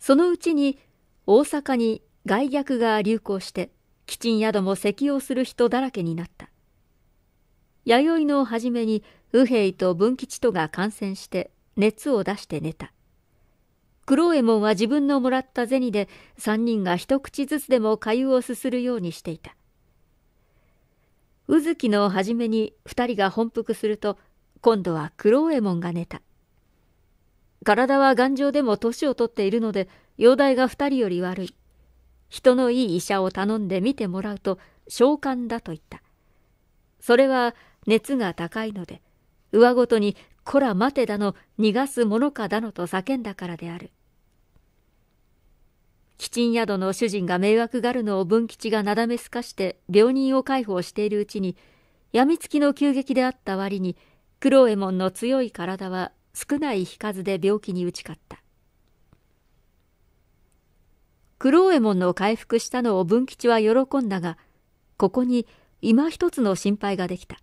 そのうちに大阪に外逆が流行して基賃宿も席をする人だらけになった弥生の初めに右兵と文吉とが感染して熱を出して寝たクロエ衛門は自分のもらった銭で三人が一口ずつでも粥をすするようにしていた宇月の初めに二人が本腹すると今度はクロエ衛門が寝た体は頑丈でも年を取っているので容体が二人より悪い人のいい医者を頼んで診てもらうと召喚だと言った。それは熱が高いので、上ごとにこら待てだの逃がすものかだのと叫んだからである。ちん宿の主人が迷惑がるのを文吉がなだめすかして病人を介抱しているうちに、病みつきの急激であった割に、九郎右衛門の強い体は少ない日数で病気に打ち勝った。ロ郎エモンの回復したのを文吉は喜んだが、ここに今一つの心配ができた。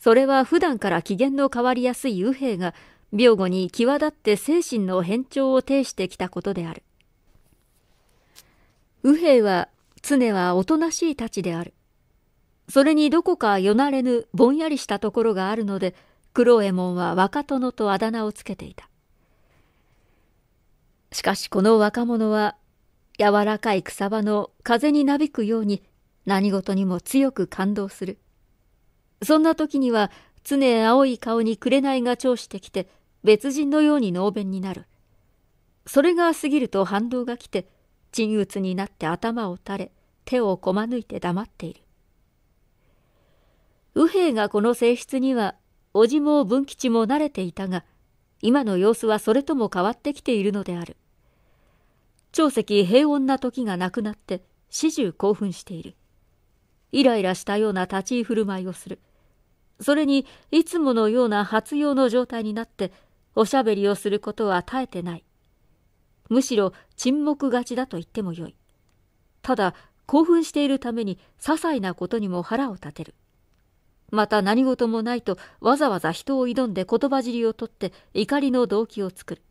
それは普段から機嫌の変わりやすい右兵が、病後に際立って精神の変調を呈してきたことである。右兵は、常はおとなしい太刀である。それにどこかよなれぬぼんやりしたところがあるので、ロ郎エモンは若殿とあだ名をつけていた。しかしこの若者は、柔らかい草葉の風になびくように何事にも強く感動する。そんな時には常青い顔に紅が調してきて別人のように能弁になる。それが過ぎると反動が来て、沈鬱になって頭を垂れ、手をこまぬいて黙っている。右兵がこの性質には、叔父も文吉も慣れていたが、今の様子はそれとも変わってきているのである。長石平穏な時がなくなって始終興奮している。イライラしたような立ち居振る舞いをする。それにいつものような発揚の状態になっておしゃべりをすることは耐えてない。むしろ沈黙がちだと言ってもよい。ただ興奮しているために些細なことにも腹を立てる。また何事もないとわざわざ人を挑んで言葉尻を取って怒りの動機を作る。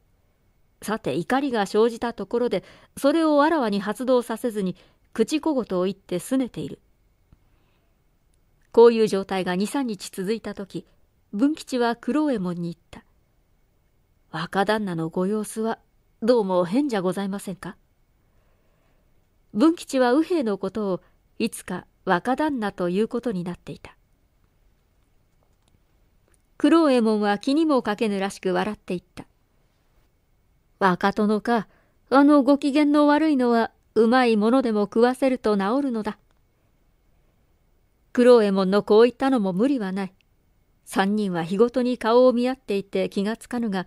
さて怒りが生じたところでそれをあらわに発動させずに口小言を言って拗ねている。こういう状態が23日続いた時文吉は九郎右衛門に言った。若旦那のご様子はどうも変じゃございませんか文吉は右兵のことをいつか若旦那ということになっていた。九郎右衛門は気にもかけぬらしく笑っていった。若殿か、あのご機嫌の悪いのは、うまいものでも食わせると治るのだ。九郎右衛門のこう言ったのも無理はない。三人は日ごとに顔を見合っていて気がつかぬが、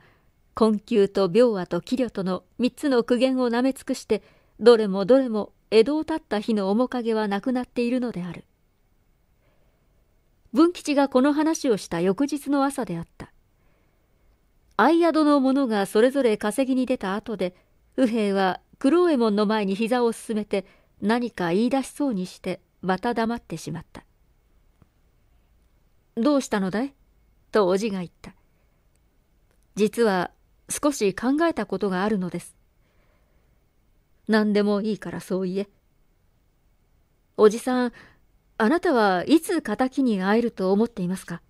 困窮と病和と気量との三つの苦言をなめ尽くして、どれもどれも江戸を立った日の面影はなくなっているのである。文吉がこの話をした翌日の朝であった。相宿の者がそれぞれ稼ぎに出た後で、右兵衛は黒右衛門の前に膝を進めて何か言い出しそうにしてまた黙ってしまった。どうしたのだいとおじが言った。実は少し考えたことがあるのです。何でもいいからそう言え。おじさん、あなたはいつ仇に会えると思っていますか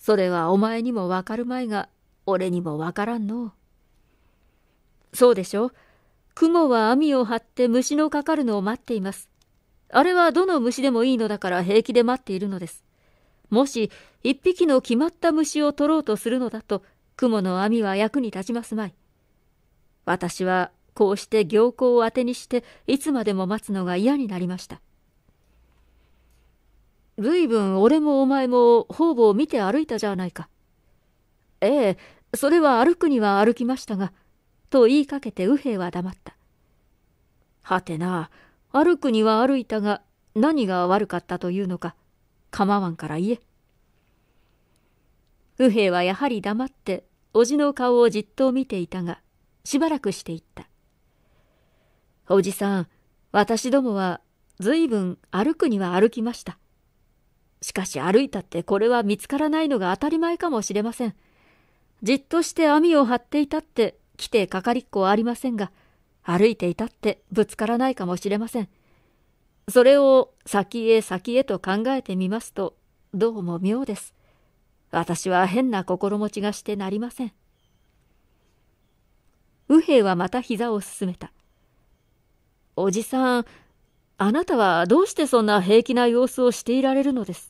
それはお前にもわかるまいが、俺にもわからんの。そうでしょ雲は網を張って虫のかかるのを待っています。あれはどの虫でもいいのだから平気で待っているのです。もし一匹の決まった虫を取ろうとするのだと、雲の網は役に立ちますまい。私はこうして行幸をあてにしていつまでも待つのが嫌になりました。ぶん俺もお前も方々を見て歩いたじゃないか。ええ、それは歩くには歩きましたが、と言いかけて右兵は黙った。はてな、歩くには歩いたが、何が悪かったというのか、構わんから言え。右兵はやはり黙って、おじの顔をじっと見ていたが、しばらくしていった。おじさん、私どもは、ずいぶん歩くには歩きました。しかし歩いたってこれは見つからないのが当たり前かもしれません。じっとして網を張っていたって来てかかりっこはありませんが、歩いていたってぶつからないかもしれません。それを先へ先へと考えてみますと、どうも妙です。私は変な心持ちがしてなりません。右兵はまた膝を進めた。おじさん、あなたはどうしてそんな平気な様子をしていられるのです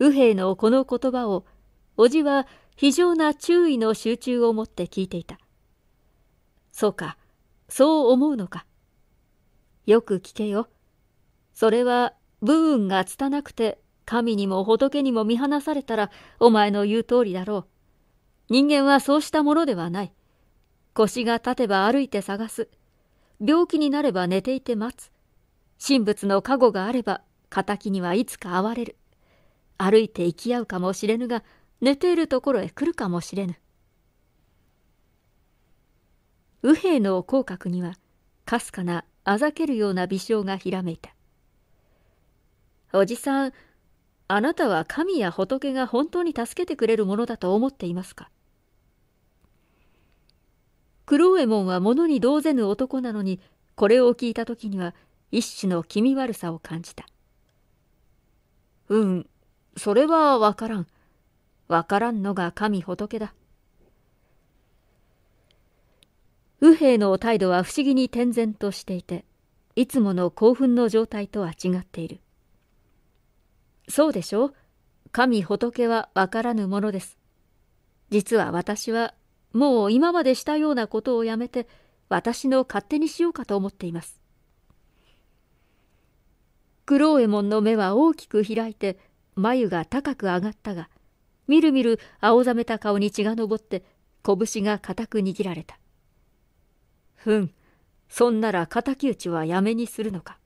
右兵のこの言葉を、叔父は非常な注意の集中を持って聞いていた。そうか、そう思うのか。よく聞けよ。それは、武運が拙くて、神にも仏にも見放されたら、お前の言う通りだろう。人間はそうしたものではない。腰が立てば歩いて探す。病気になれば寝ていて待つ。神仏の加護があれば、仇にはいつか会われる。歩いて行き合うかもしれぬが、寝ているところへ来るかもしれぬ。右兵の口角には、かすかなあざけるような微笑がひらめいた。おじさん、あなたは神や仏が本当に助けてくれるものだと思っていますかクロエモンは物にうぜぬ男なのに、これを聞いた時には一種の気味悪さを感じた。うん、それはわからん。わからんのが神仏だ。右兵の態度は不思議に転然としていて、いつもの興奮の状態とは違っている。そうでしょう神仏はわからぬものです。実は私はもう今までしたようなことをやめて私の勝手にしようかと思っています。九郎右衛門の目は大きく開いて眉が高く上がったが、みるみる青ざめた顔に血が昇って、拳が固く握られた。ふん、そんなら敵討ちはやめにするのか。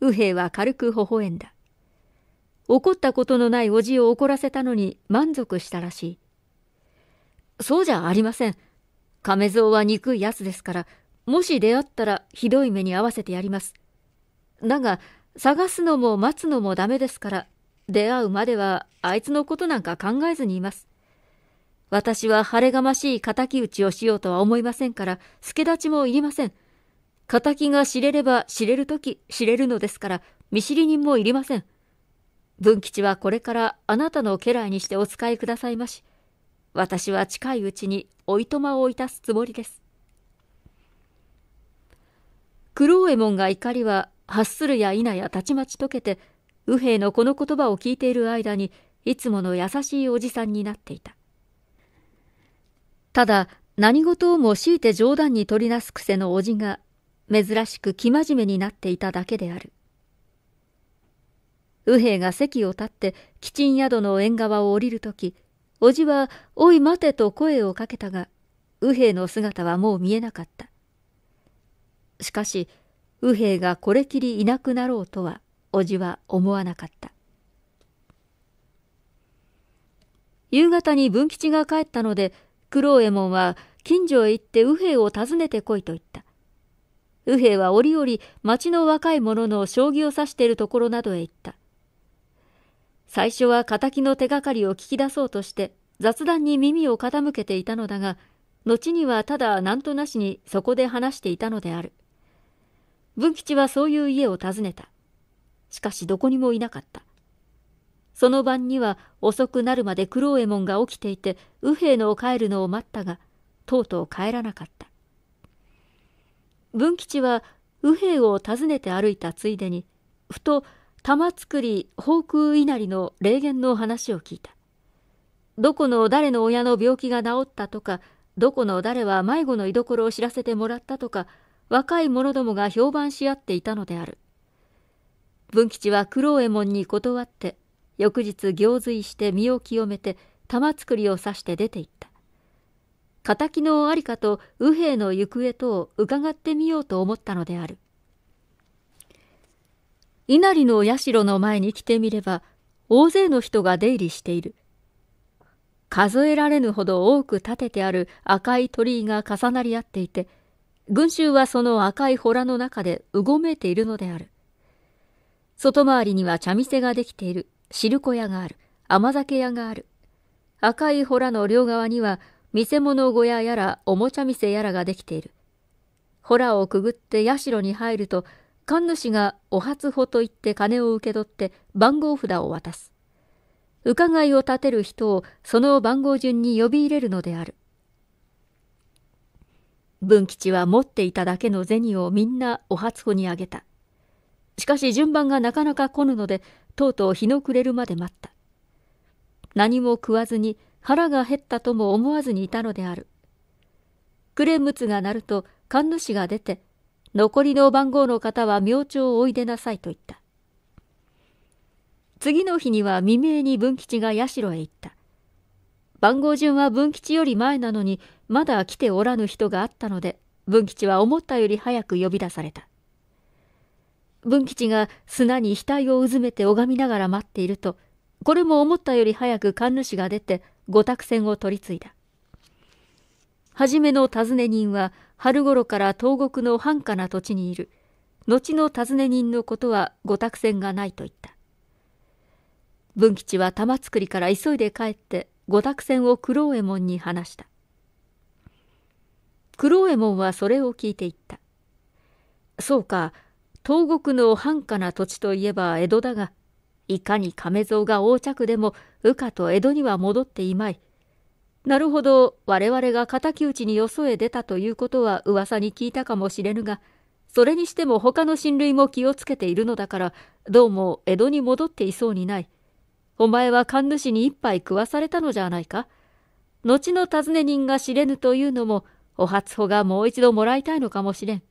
右兵は軽く微笑んだ。怒ったことのないおじを怒らせたのに満足したらしい。そうじゃありません。亀蔵は憎い奴ですから、もし出会ったらひどい目に遭わせてやります。だが、探すのも待つのもダメですから、出会うまではあいつのことなんか考えずにいます。私は晴れがましい敵討ちをしようとは思いませんから、助立ちもいりません。敵が知れれば知れるとき知れるのですから、見知り人もいりません。文吉はこれからあなたの家来にしてお使いくださいまし。私は近いうちにおいとまをいたすつもりです。九右衛門が怒りは発するや否やたちまち溶けて、右平のこの言葉を聞いている間に、いつもの優しいおじさんになっていた。ただ、何事をも強いて冗談に取りなす癖のおじが、珍しく生真面目になっていただけである。右平が席を立って、基賃宿の縁側を降りる時おじは、おい待てと声をかけたが、右平の姿はもう見えなかった。しかし、右兵がこれきりいなくなろうとは、叔父は思わなかった。夕方に文吉が帰ったので、九郎右衛門は近所へ行って右兵を訪ねてこいと言った。右兵は折々町の若い者の将棋を指しているところなどへ行った。最初は敵の手がかりを聞き出そうとして雑談に耳を傾けていたのだが、後にはただ何となしにそこで話していたのである。文吉はそういう家を訪ねた。しかしどこにもいなかった。その晩には遅くなるまで九郎右衛門が起きていて、右平のを帰るのを待ったが、とうとう帰らなかった。文吉は右平を訪ねて歩いたついでに、ふと玉造り宝空稲荷の霊言の話を聞いた。どこの誰の親の病気が治ったとか、どこの誰は迷子の居所を知らせてもらったとか、若い者どもが評判し合っていたのである文吉は九郎右衛門に断って翌日行随して身を清めて玉造りをさして出て行った敵の在りかと右兵の行方とを伺ってみようと思ったのである稲荷の社の前に来てみれば大勢の人が出入りしている数えられぬほど多く立ててある赤い鳥居が重なり合っていて群衆はその赤い洞の中でうごめいているのである。外回りには茶店ができている、汁小屋がある、甘酒屋がある。赤い洞の両側には、見せ物小屋やらおもちゃ店やらができている。洞をくぐって社に入ると、神主がお初穂と言って金を受け取って番号札を渡す。伺いを立てる人をその番号順に呼び入れるのである。文吉は持っていただけの銭をみんなお初穂にあげた。しかし順番がなかなか来ぬので、とうとう日の暮れるまで待った。何も食わずに腹が減ったとも思わずにいたのである。暮れツが鳴ると、神主が出て、残りの番号の方は明朝をおいでなさいと言った。次の日には未明に文吉が社へ行った。番号順は文吉より前なのに、まだ来ておらぬ人があったので、文吉は思ったより早く呼び出された。文吉が砂に額をうずめて拝みながら待っていると、これも思ったより早く神主が出て、五託船を取り継いだ。初めの尋ね人は、春頃から東国の繁華な土地にいる。後の尋ね人のことは御託船がないと言った。文吉は玉造りから急いで帰って五託船を九郎右衛門に話した九郎エ衛門はそれを聞いていったそうか東国の繁華な土地といえば江戸だがいかに亀蔵が横着でも羽化と江戸には戻っていまいなるほど我々が敵討ちによそへ出たということは噂に聞いたかもしれぬがそれにしても他の親類も気をつけているのだからどうも江戸に戻っていそうにないお前は神主に一杯食わされたのじゃないか。後の尋ね人が知れぬというのも、お初穂がもう一度もらいたいのかもしれん。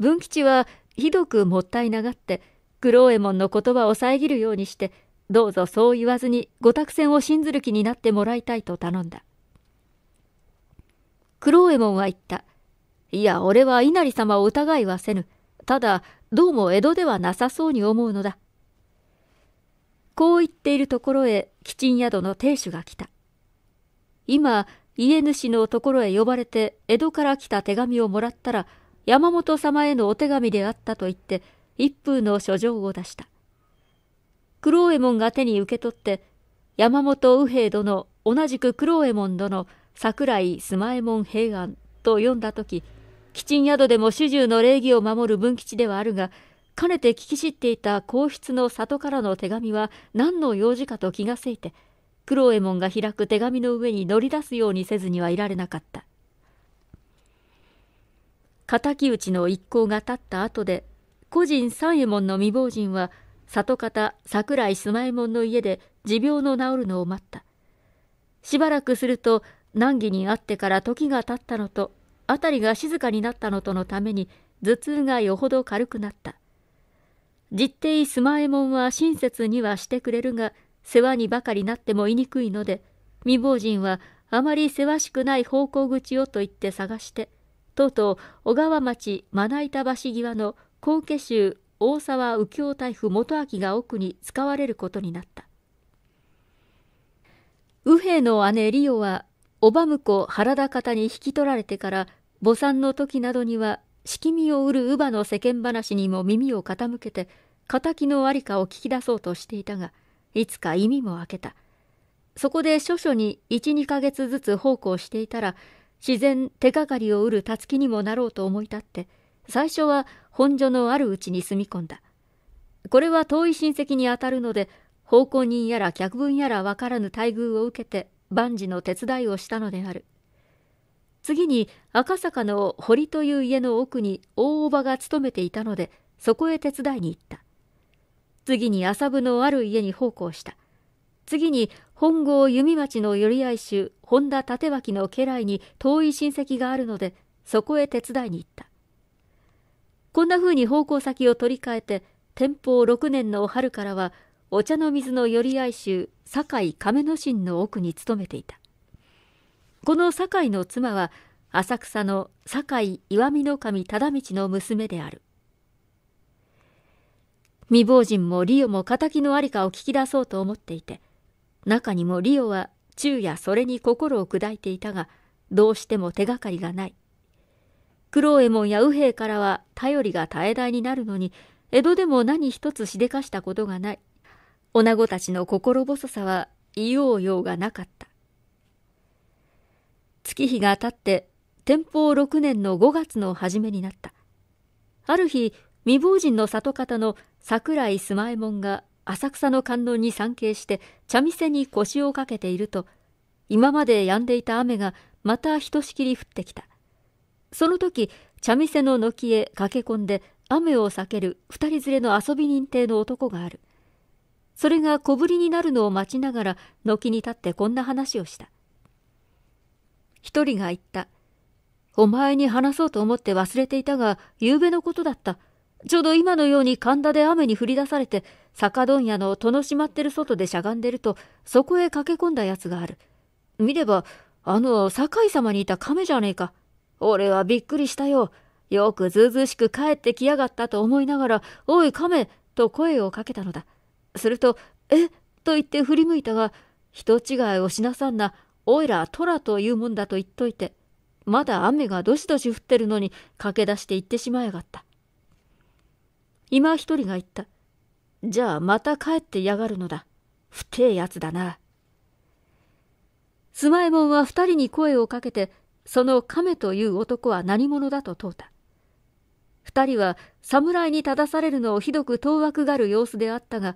文吉はひどくもったいながって、九郎右衛門の言葉を遮るようにして、どうぞそう言わずにご託戦を信ずる気になってもらいたいと頼んだ。九郎右衛門は言った。いや、俺は稲荷様を疑いはせぬ。ただ、どうも江戸ではなさそうに思うのだ。こう言っているところへ基賃宿の亭主が来た。今、家主のところへ呼ばれて江戸から来た手紙をもらったら山本様へのお手紙であったと言って一風の書状を出した。クロエ衛門が手に受け取って山本右兵殿同じくクロエ衛門殿桜井須磨右衛門平安と読んだ時基賃宿でも主従の礼儀を守る文吉ではあるがかねて聞き知っていた皇室の里からの手紙は何の用事かと気が付いて九郎右衛門が開く手紙の上に乗り出すようにせずにはいられなかった敵討ちの一行が立った後で個人三右衛門の未亡人は里方桜井須磨右衛門の家で持病の治るのを待ったしばらくすると難儀に会ってから時が経ったのと辺りが静かになったのとのために頭痛がよほど軽くなった実定スマエモンは親切にはしてくれるが、世話にばかりなっても言いにくいので、未亡人はあまりせわしくない方向口をと言って探して、とうとう小川町まな板橋際の高家州大沢右京大夫元明が奥に使われることになった。右兵の姉リオは、叔母婿原田方に引き取られてから、母産の時などには、しきみを売る乳母の世間話にも耳を傾けて、敵の在りかを聞き出そうとしていたがいつか意味も明けたそこで諸々に12ヶ月ずつ奉公していたら自然手がかりを得るたつきにもなろうと思い立って最初は本所のあるうちに住み込んだこれは遠い親戚にあたるので奉公人やら客分やら分からぬ待遇を受けて万事の手伝いをしたのである次に赤坂の堀という家の奥に大叔母が勤めていたのでそこへ手伝いに行った次に麻布のある家に奉公した。次に本郷弓町の寄合衆本田立脇の家来に遠い親戚があるので、そこへ手伝いに行った。こんな風に奉公先を取り替えて、天保6年の春からは、お茶の水の寄合衆堺亀之進の奥に勤めていた。この堺の妻は、浅草の堺石見守忠道の娘である。未亡人もリオも敵のありかを聞き出そうと思っていて、中にもリオは昼夜それに心を砕いていたが、どうしても手がかりがない。クロエモンや右兵からは頼りが絶え絶えになるのに、江戸でも何一つしでかしたことがない。女子たちの心細さは、言おうようがなかった。月日が経って、天保6年の5月の初めになった。ある日、未亡人の里方の桜井須右衛門が浅草の観音に参詣して茶店に腰をかけていると今まで止んでいた雨がまたひとしきり降ってきたその時茶店の軒へ駆け込んで雨を避ける二人連れの遊び人定の男があるそれが小ぶりになるのを待ちながら軒に立ってこんな話をした一人が言った「お前に話そうと思って忘れていたが夕べのことだった」ちょうど今のように神田で雨に降り出されて、酒問屋の戸の閉まってる外でしゃがんでると、そこへ駆け込んだやつがある。見れば、あの、堺様にいた亀じゃねえか。俺はびっくりしたよ。よくずうずうしく帰ってきやがったと思いながら、おい亀と声をかけたのだ。すると、えと言って振り向いたが、人違いをしなさんな、おいら虎というもんだと言っといて、まだ雨がどしどし降ってるのに駆け出して行ってしまいやがった。今一人が言った。じゃあまた帰ってやがるのだ。不定やつだな。スマエモンは二人に声をかけて、その亀という男は何者だと問うた。二人は侍に正されるのをひどく当惑がる様子であったが、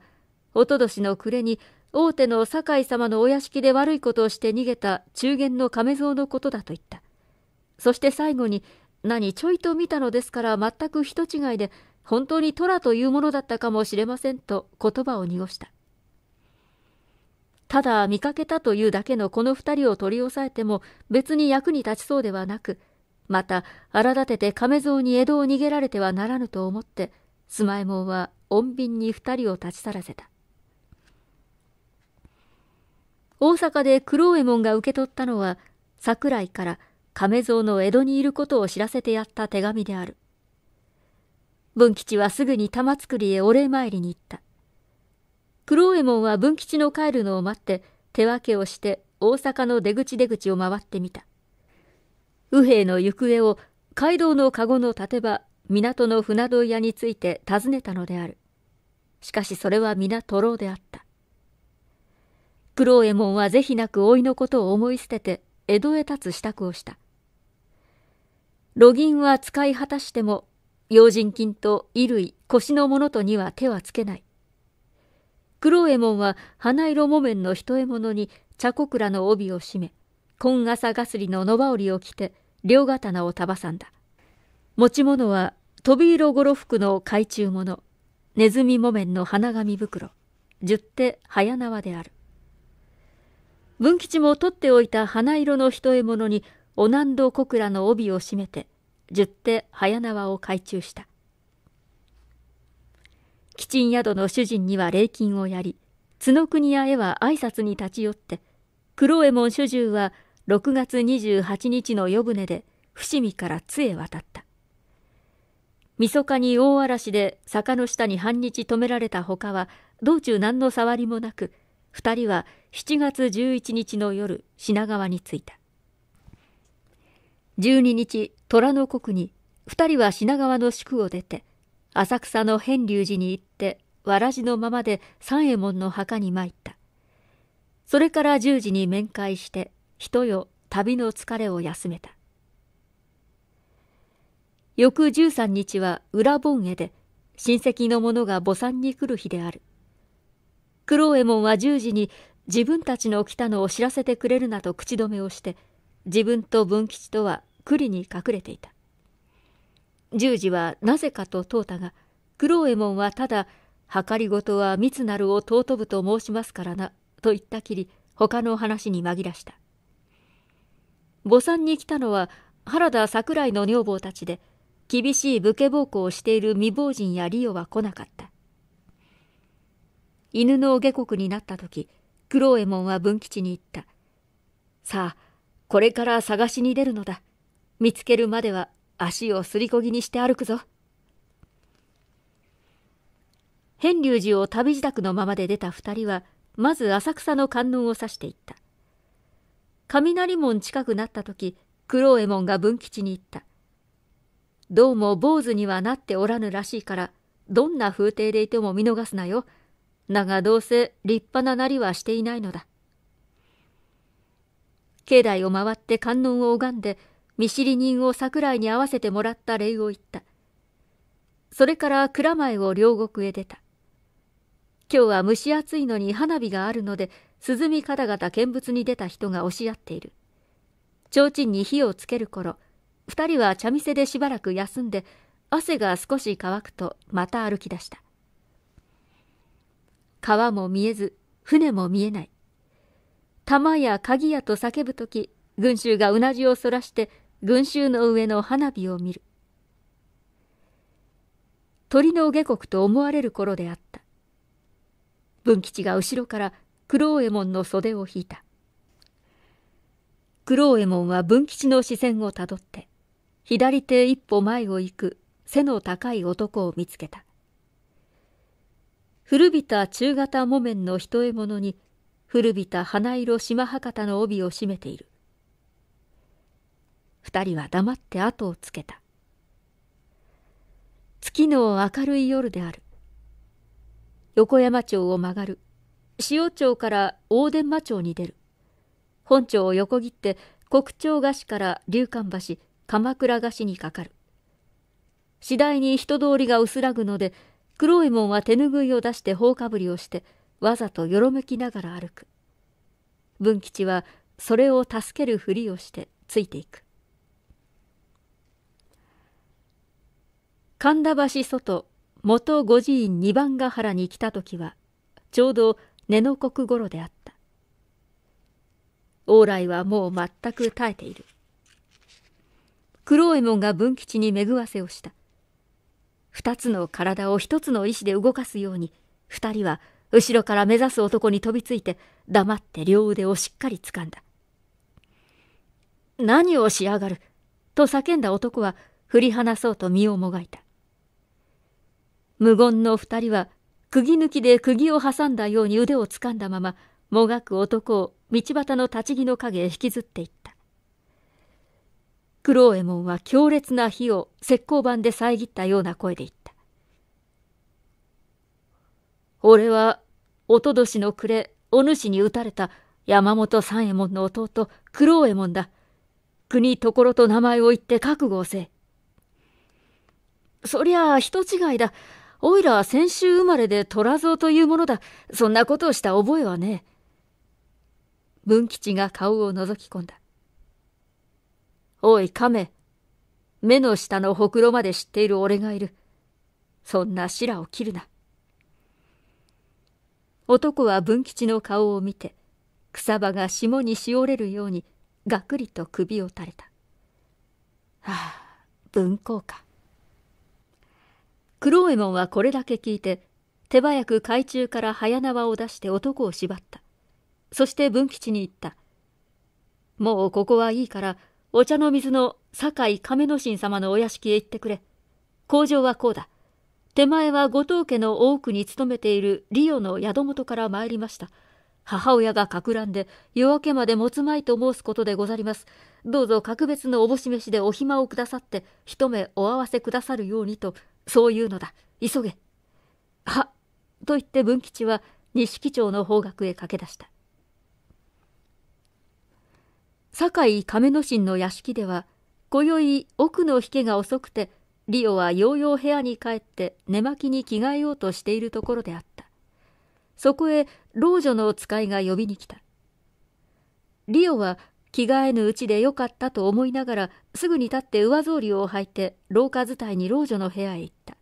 おととしの暮れに大手の堺様のお屋敷で悪いことをして逃げた中間の亀蔵のことだと言った。そして最後に、何ちょいと見たのですから全く人違いで、本当に虎というものだったかもしれませんと言葉を濁した。ただ見かけたというだけのこの二人を取り押さえても別に役に立ちそうではなく、また荒立てて亀蔵に江戸を逃げられてはならぬと思って、スマイモンは穏便に二人を立ち去らせた。大阪で九郎右衛門が受け取ったのは、桜井から亀蔵の江戸にいることを知らせてやった手紙である。文吉はすぐに玉造りへお礼参りに行った。九郎右衛門は文吉の帰るのを待って、手分けをして大阪の出口出口を回ってみた。右兵の行方を街道の籠の立場、港の船問屋について尋ねたのである。しかしそれは皆徒労であった。九郎右衛門は是非なく老いのことを思い捨てて江戸へ立つ支度をした。路銀は使い果たしても用心菌と衣類、腰のものとには手はつけない。黒右衛門は花色木綿の一獲物に茶小倉の帯を締め、紺朝がすりの野羽織を着て、両刀を束さんだ。持ち物は、飛び色ごろ服の懐中物、ネズミ木綿の花紙袋、十手早縄である。文吉も取っておいた花色の一獲物に、おなん小倉の帯を締めて、十手早縄を懐中した。基賃宿の主人には礼金をやり、角国屋へは挨拶に立ち寄って、九郎右衛門主従は6月28日の夜船で伏見から津へ渡った。晦日に大嵐で坂の下に半日止められたほかは、道中何の触りもなく、二人は7月11日の夜、品川に着いた。12日、虎の国に二人は品川の宿を出て浅草の返隆寺に行ってわらじのままで三右衛門の墓に参ったそれから十時に面会して人よ旅の疲れを休めた翌十三日は裏盆へで親戚の者が墓参に来る日である九郎右衛門は十時に自分たちの来たのを知らせてくれるなと口止めをして自分と文吉とは栗に隠れていた。十字はなぜかと問うたが、九郎右衛門はただ、かりごとは密なるを尊ぶと申しますからな、と言ったきり、他の話に紛らした。墓参に来たのは、原田桜井の女房たちで、厳しい武家奉公をしている未亡人やリオは来なかった。犬の下国になった時、九郎右衛門は文吉に言った。さあ、これから探しに出るのだ。見つけるまでは足をすりこぎにして歩くぞ。変隆寺を旅支度のままで出た二人は、まず浅草の観音を指していった。雷門近くなった時、九郎右衛門が文吉に言った。どうも坊主にはなっておらぬらしいから、どんな風体でいても見逃すなよ。だがどうせ立派ななりはしていないのだ。境内を回って観音を拝んで、見知り人を桜井に会わせてもらった礼を言った。それから蔵前を両国へ出た。今日は蒸し暑いのに花火があるので、涼み方々見物に出た人が押し合っている。提灯に火をつける頃、二人は茶店でしばらく休んで、汗が少し乾くとまた歩き出した。川も見えず、船も見えない。玉や鍵やと叫ぶとき、群衆がうなじをそらして群衆の上の花火を見る鳥の下国と思われる頃であった文吉が後ろから九郎右衛門の袖を引いた九郎右衛門は文吉の視線をたどって左手一歩前を行く背の高い男を見つけた古びた中型木綿の一獲物に古びた花色島博多の帯を締めている二人は黙って後をつけた。月の明るい夜である。横山町を曲がる。塩町から大伝馬町に出る。本町を横切って国町菓子から龍館橋、鎌倉菓子にかかる。次第に人通りが薄らぐので、黒右衛門は手ぬぐいを出して放かぶりをして、わざとよろめきながら歩く。文吉はそれを助けるふりをしてついていく。神田橋外元御寺院二番ヶ原に来た時はちょうど根の刻頃であった往来はもう全く耐えている黒右衛門が文吉に恵わせをした二つの体を一つの意志で動かすように二人は後ろから目指す男に飛びついて黙って両腕をしっかり掴んだ何をしやがると叫んだ男は振り離そうと身をもがいた無言の二人は、釘抜きで釘を挟んだように腕をつかんだまま、もがく男を道端の立ち木の陰へ引きずっていった。九郎右衛門は強烈な火を石膏板で遮ったような声で言った。俺は、おととしの暮れ、お主に撃たれた山本三右衛門の弟、九郎右衛門だ。国ところと名前を言って覚悟をせそりゃあ人違いだ。おいら先週生まれで虎像というものだ。そんなことをした覚えはねえ。文吉が顔を覗き込んだ。おい、亀。目の下のほくろまで知っている俺がいる。そんなしらを切るな。男は文吉の顔を見て、草葉が霜にしおれるように、がくりと首を垂れた。はあ、文豪か。九郎右衛門はこれだけ聞いて手早く海中から早縄を出して男を縛ったそして文吉に言った「もうここはいいからお茶の水の酒井亀之進様のお屋敷へ行ってくれ工場はこうだ手前は後藤家の多くに勤めているリオの宿元から参りました母親がかく乱で夜明けまでもつまいと申すことでござりますどうぞ格別のおぼし飯でお暇をくださって一目お合わせくださるようにとそういうのだ。急げ。は、と言って文吉は錦町の方角へ駆け出した。堺亀之進の屋敷では、今宵奥の引けが遅くて、リオはようよう部屋に帰って寝巻きに着替えようとしているところであった。そこへ老女の使いが呼びに来た。リオは着替えぬうちでよかったと思いながらすぐに立って上草履を履いて廊下伝いに老女の部屋へ行った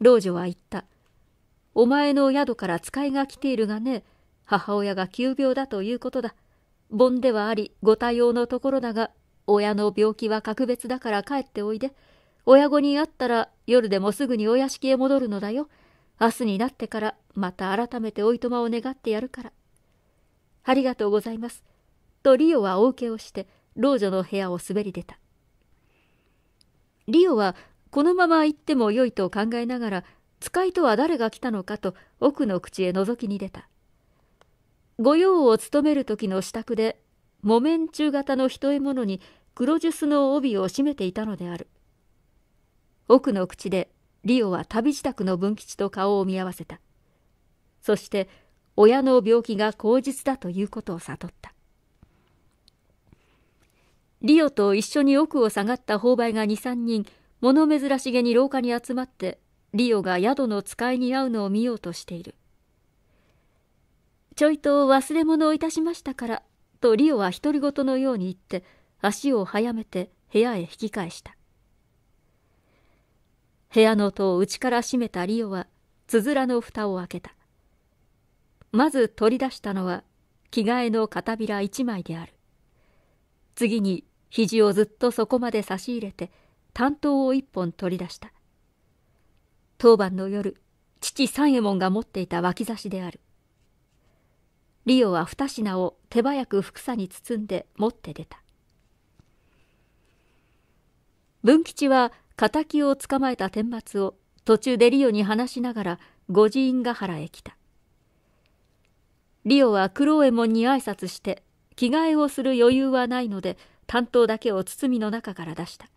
老女は言った「お前の宿から使いが来ているがね母親が急病だということだ盆ではありご対応のところだが親の病気は格別だから帰っておいで親子に会ったら夜でもすぐにお屋敷へ戻るのだよ明日になってからまた改めておいとまを願ってやるからありがとうございますとリオはお受けをして老女の部屋を滑り出たリオはこのまま行ってもよいと考えながら使いとは誰が来たのかと奥の口へ覗きに出た御用を務める時の支度で木綿中型の一獲物に黒ジュスの帯を締めていたのである奥の口でリオは旅支度の文吉と顔を見合わせたそして親の病気が口実だということを悟ったリオと一緒に奥を下がった購買が2、3人、物珍しげに廊下に集まって、リオが宿の使いに会うのを見ようとしている。ちょいと忘れ物をいたしましたから、とリオは独り言のように言って、足を早めて部屋へ引き返した。部屋の戸を内から閉めたリオは、つづらの蓋を開けた。まず取り出したのは、着替えの片びら一枚である。次に肘をずっとそこまで差し入れて担当を一本取り出した当番の夜父三右衛門が持っていた脇差しであるリオは二品を手早く福さに包んで持って出た文吉は敵を捕まえた顛末を途中でリオに話しながら五寺院ヶ原へ来たリオは九郎右衛門に挨拶して着替えをする余裕はないので担当だけを包みの中から出した。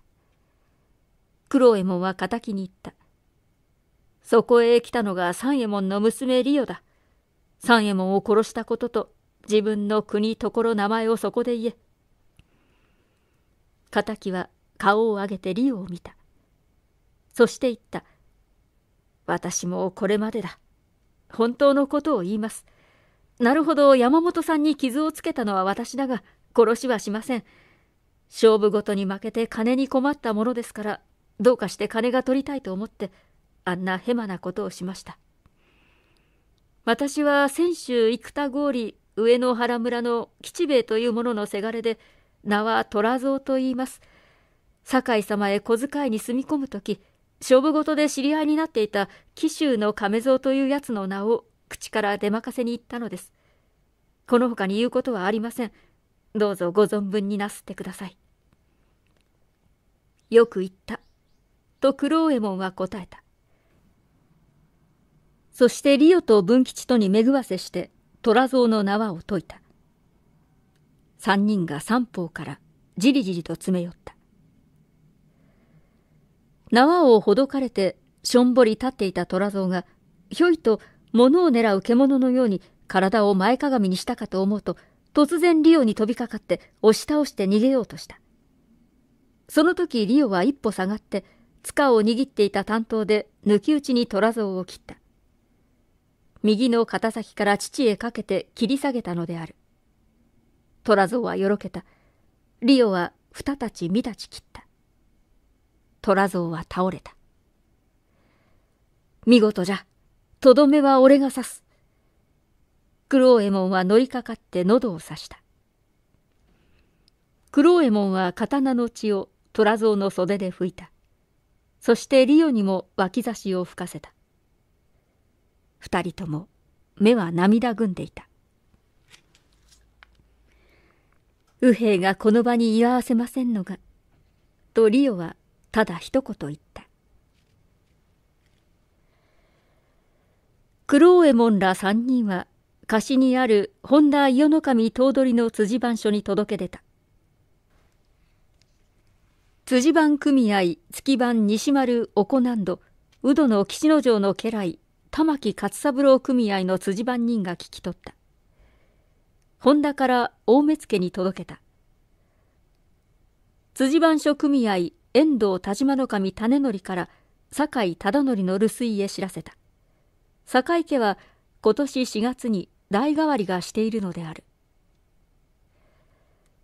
九郎右衛門は敵に言った。そこへ来たのが三右衛門の娘リオだ。三右衛門を殺したことと自分の国ところ名前をそこで言え。敵は顔を上げてリオを見た。そして言った。私もこれまでだ。本当のことを言います。なるほど山本さんに傷をつけたのは私だが殺しはしません。勝負ごとに負けて金に困ったものですから、どうかして金が取りたいと思って、あんなヘマなことをしました。私は泉州生田郡上野原村の吉兵衛という者のせがれで、名は虎蔵と言います。堺様へ小遣いに住み込む時、勝負事で知り合いになっていた紀州の亀蔵というやつの名を口から出任せに言ったのです。この他に言うことはありません。どうぞご存分になすってください。よく言った。と九郎右衛門は答えた。そしてリオと文吉とに巡わせして虎蔵の縄を解いた。三人が三方からじりじりと詰め寄った。縄をほどかれてしょんぼり立っていた虎蔵がひょいと物を狙う獣のように体を前かがみにしたかと思うと突然リオに飛びかかって押し倒して逃げようとした。その時リオは一歩下がって、塚を握っていた担当で抜き打ちに虎像を切った。右の肩先から父へかけて切り下げたのである。虎像はよろけた。リオは二たち三たち切った。虎像は倒れた。見事じゃ。とどめは俺が刺す。クローエモンは乗りかかって喉を刺した。クローエモンは刀の血を虎像の袖で拭いた。そしてリオにも脇差しを吹かせた。二人とも目は涙ぐんでいた。右兵がこの場に居合わせませんのが、とリオはただ一言言った。クローエモンら三人は、貸しにある本田伊予守頭取の辻番所に届け出た。辻番組合月番西丸おこなんど宇土の吉野城の家来玉木勝三郎組合の辻番人が聞き取った本田から大目付に届けた辻番所組合遠藤田島守種則から酒井忠則の留守居へ知らせた酒井家は今年4月に代替わりがしているのである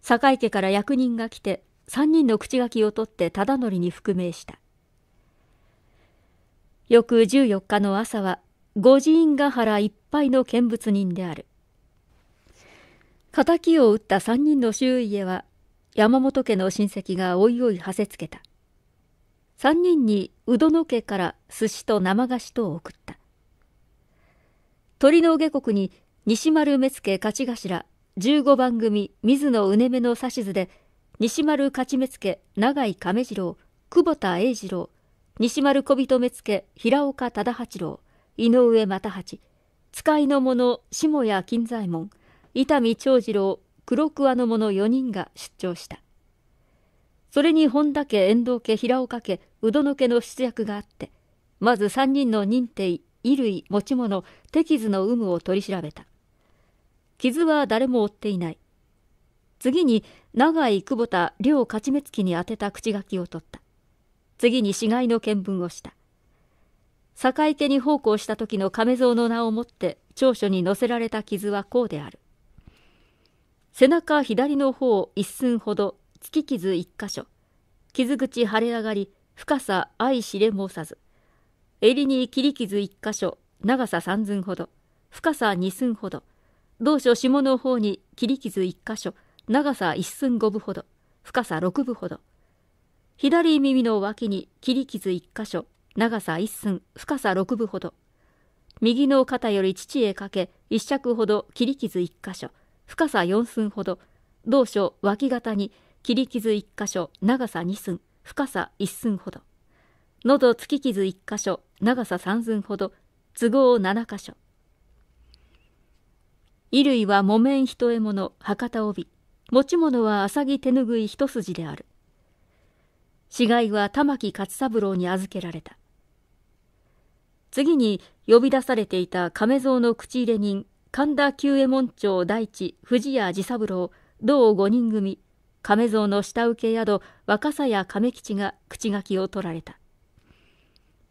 酒井家から役人が来て三人の口書きを取って忠則に復命した。翌14日の朝は、五寺院ヶ原いっぱいの見物人である。敵を打った三人の周囲へは、山本家の親戚がおいおいはせつけた。三人に鵜殿家から寿司と生菓子と送った。鳥の下国に西丸目付勝頭15番組水野うねめの指図で西丸勝目付、永井亀次郎、久保田栄次郎、西丸小人目付、平岡忠八郎、井上又八、使いの者、下谷金左衛門、伊丹長次郎、黒桑の者4人が出張した。それに本田家、遠藤家、平岡家、宇殿家の出役があって、まず3人の認定、衣類、持ち物、手傷の有無を取り調べた。傷は誰も負っていない。次に長井久保田両勝目付に宛てた口書きを取った。次に死骸の見分をした。坂池に奉公した時の亀蔵の名を持って長所に載せられた傷はこうである。背中左の方一寸ほど、突き傷一箇所。傷口腫れ上がり、深さ相知れ申さず。襟に切り傷一箇所、長さ三寸ほど、深さ二寸ほど。同所下の方に切り傷一箇所、長さ一寸五分ほど、深さ六分ほど。左耳の脇に切り傷一箇所、長さ一寸、深さ六分ほど。右の肩より父へかけ、一尺ほど切り傷一箇所、深さ四寸ほど。同所脇型に切り傷一箇所、長さ二寸、深さ一寸ほど。喉突き傷一箇所、長さ三寸ほど、都合七箇所。衣類は木綿一も物、博多帯。持ち物は浅木手拭い一筋である。死骸は玉木勝三郎に預けられた。次に呼び出されていた亀蔵の口入れ人、神田久右衛門町大地、藤谷治三郎、同五人組、亀蔵の下請け宿、若狭屋亀吉が口書きを取られた。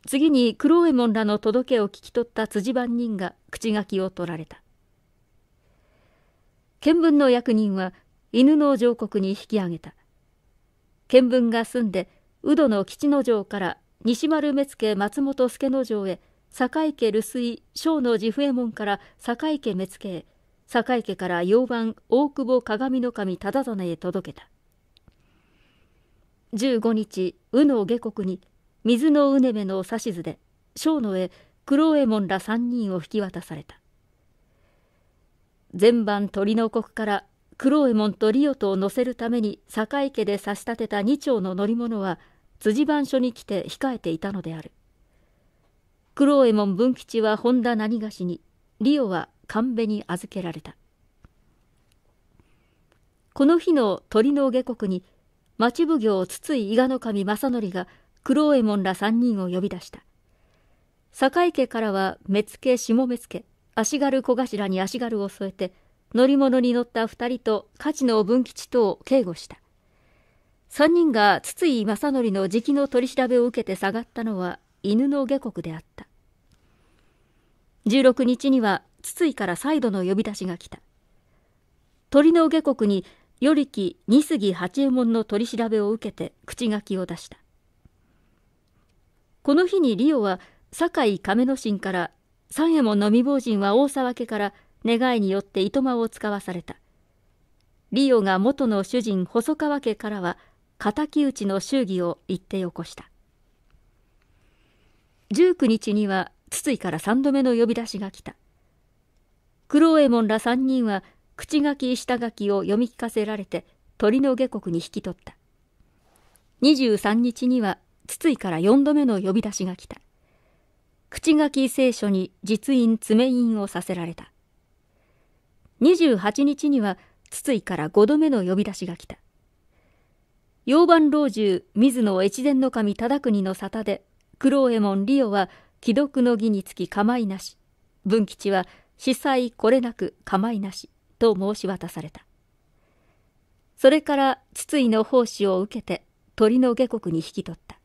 次に九郎右衛門らの届けを聞き取った辻番人が口書きを取られた。見聞の役人は犬の城国に引き上げた。見聞が済んで、宇土の吉之城から西丸目付松本助之城へ、堺家留守居小野治右衛門から堺家目付へ、堺家から洋番大久保鏡の神忠真へ届けた。15日、宇野下国に、水のうねめの指図で、小野へ九郎右衛門ら3人を引き渡された。前晩鳥の国からクロエモンとリオトを乗せるために堺家で差し立てた2丁の乗り物は辻番所に来て控えていたのであるクロエモン文吉は本田何がしにリオは神戸に預けられたこの日の鳥の下国に町奉行筒井伊賀守正則がクロエモンら3人を呼び出した堺家からは目付下目付足軽小頭に足軽を添えて乗り物に乗った2人と火事の分吉とを警護した。3人が筒井正則の直の取り調べを受けて下がったのは犬の下国であった。16日には筒井から再度の呼び出しが来た。鳥の下国に頼木二杉八右衛門の取り調べを受けて口書きを出した。この日にリオは堺亀之進から三右衛門の未亡人は大沢家から願いによって糸間を使わされた。リオが元の主人細川家からは敵討ちの祝儀を言ってよこした。19日には筒井から3度目の呼び出しが来た。クロエ衛門ら3人は口書き下書きを読み聞かせられて鳥の下国に引き取った。23日には筒井から4度目の呼び出しが来た。口書き聖書に実印詰印をさせられた。28日には筒井から5度目の呼び出しが来た洋番老中水野越前守忠国の沙汰で九郎右衛門利央は既読の儀につき構いなし文吉は司祭これなく構いなしと申し渡されたそれから筒井の奉仕を受けて鳥の下国に引き取った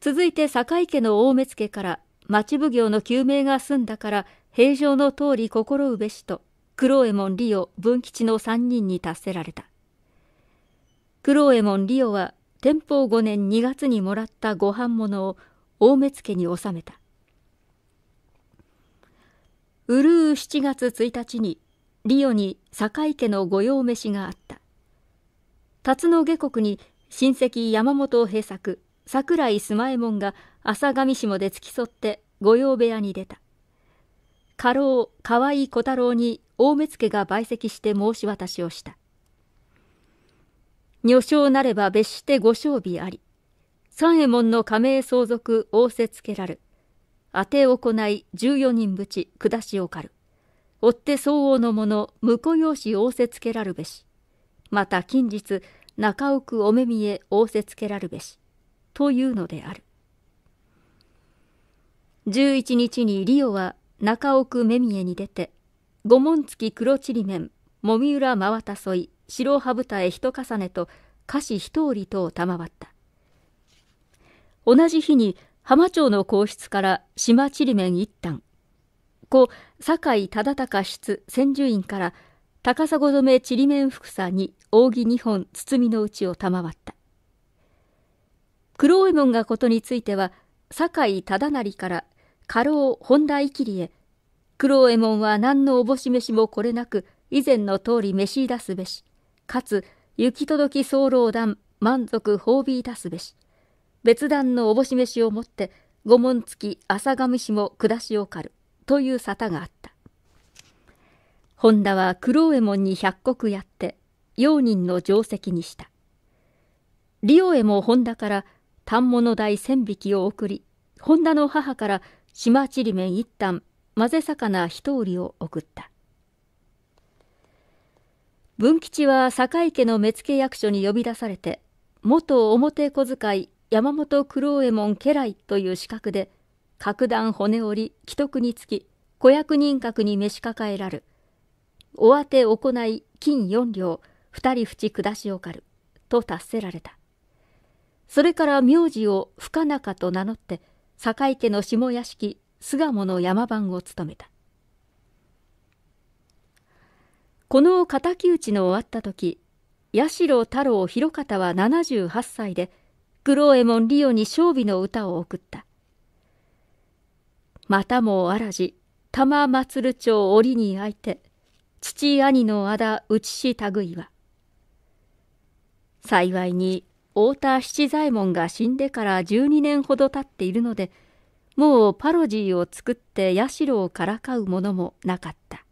続いて堺家の大目付から町奉行の救命が済んだから平常の通り心うべしと九郎右衛門利央、文吉の三人に達せられた九郎右衛門利央は天保5年2月にもらったご飯物を大目付に納めたうるう7月1日にリオに堺家の御用飯があった辰野下国に親戚山本平作桜井須磨右衛門が朝上下で付き添って御用部屋に出た。過労、河合小太郎に大目付が陪席して申し渡しをした。女性なれば別して御勝備あり、三右衛門の加盟相続仰せつけらる。当て行い十四人ぶち下しをかる。追って相応の者婿養子仰せつけらるべし。また近日中奥お目見え仰せつけらるべし。というのである。11日にリオは中奥目見えに出て、五門付き黒ちりめん、もみうら真綿添い、白羽舞台一重ねと、歌詞一折と賜った。同じ日に浜町の皇室から島ちりめん一旦、故酒井忠敬室千住院から高砂染めちりめん福さに扇二本包みの内を賜った。黒右衛門がことについては、酒井忠成から過労本田生きへ九郎右衛門は何のおぼし飯もこれなく以前の通り召し出すべしかつ行き届き候団満足褒美出すべし別段のおぼし飯をもって御門付き朝神氏も下しを狩るという沙汰があった本田は九郎右衛門に百石やって用人の定石にした利用へも本田から反物代千匹を送り本田の母から島ちりめん一旦、混ぜ魚一折を送った。文吉は堺家の目付役所に呼び出されて、元表小遣い山本九郎右衛門家来という資格で、格段骨折り、既得につき、子役人格に召し抱えらる。お当て行い、金四両、二人淵下しおかる、と達せられた。それから名字を深中と名乗って、堺家の下屋敷巣鴨の山番を務めたこの敵討ちの終わった時八代太郎広方は78歳で九郎右衛門リオに勝尾の歌を送った「またも嵐玉祭町折にあいて父兄の仇打ちし類いは」幸いに太田七左衛門が死んでから12年ほど経っているのでもうパロジーを作って社をからかうものもなかった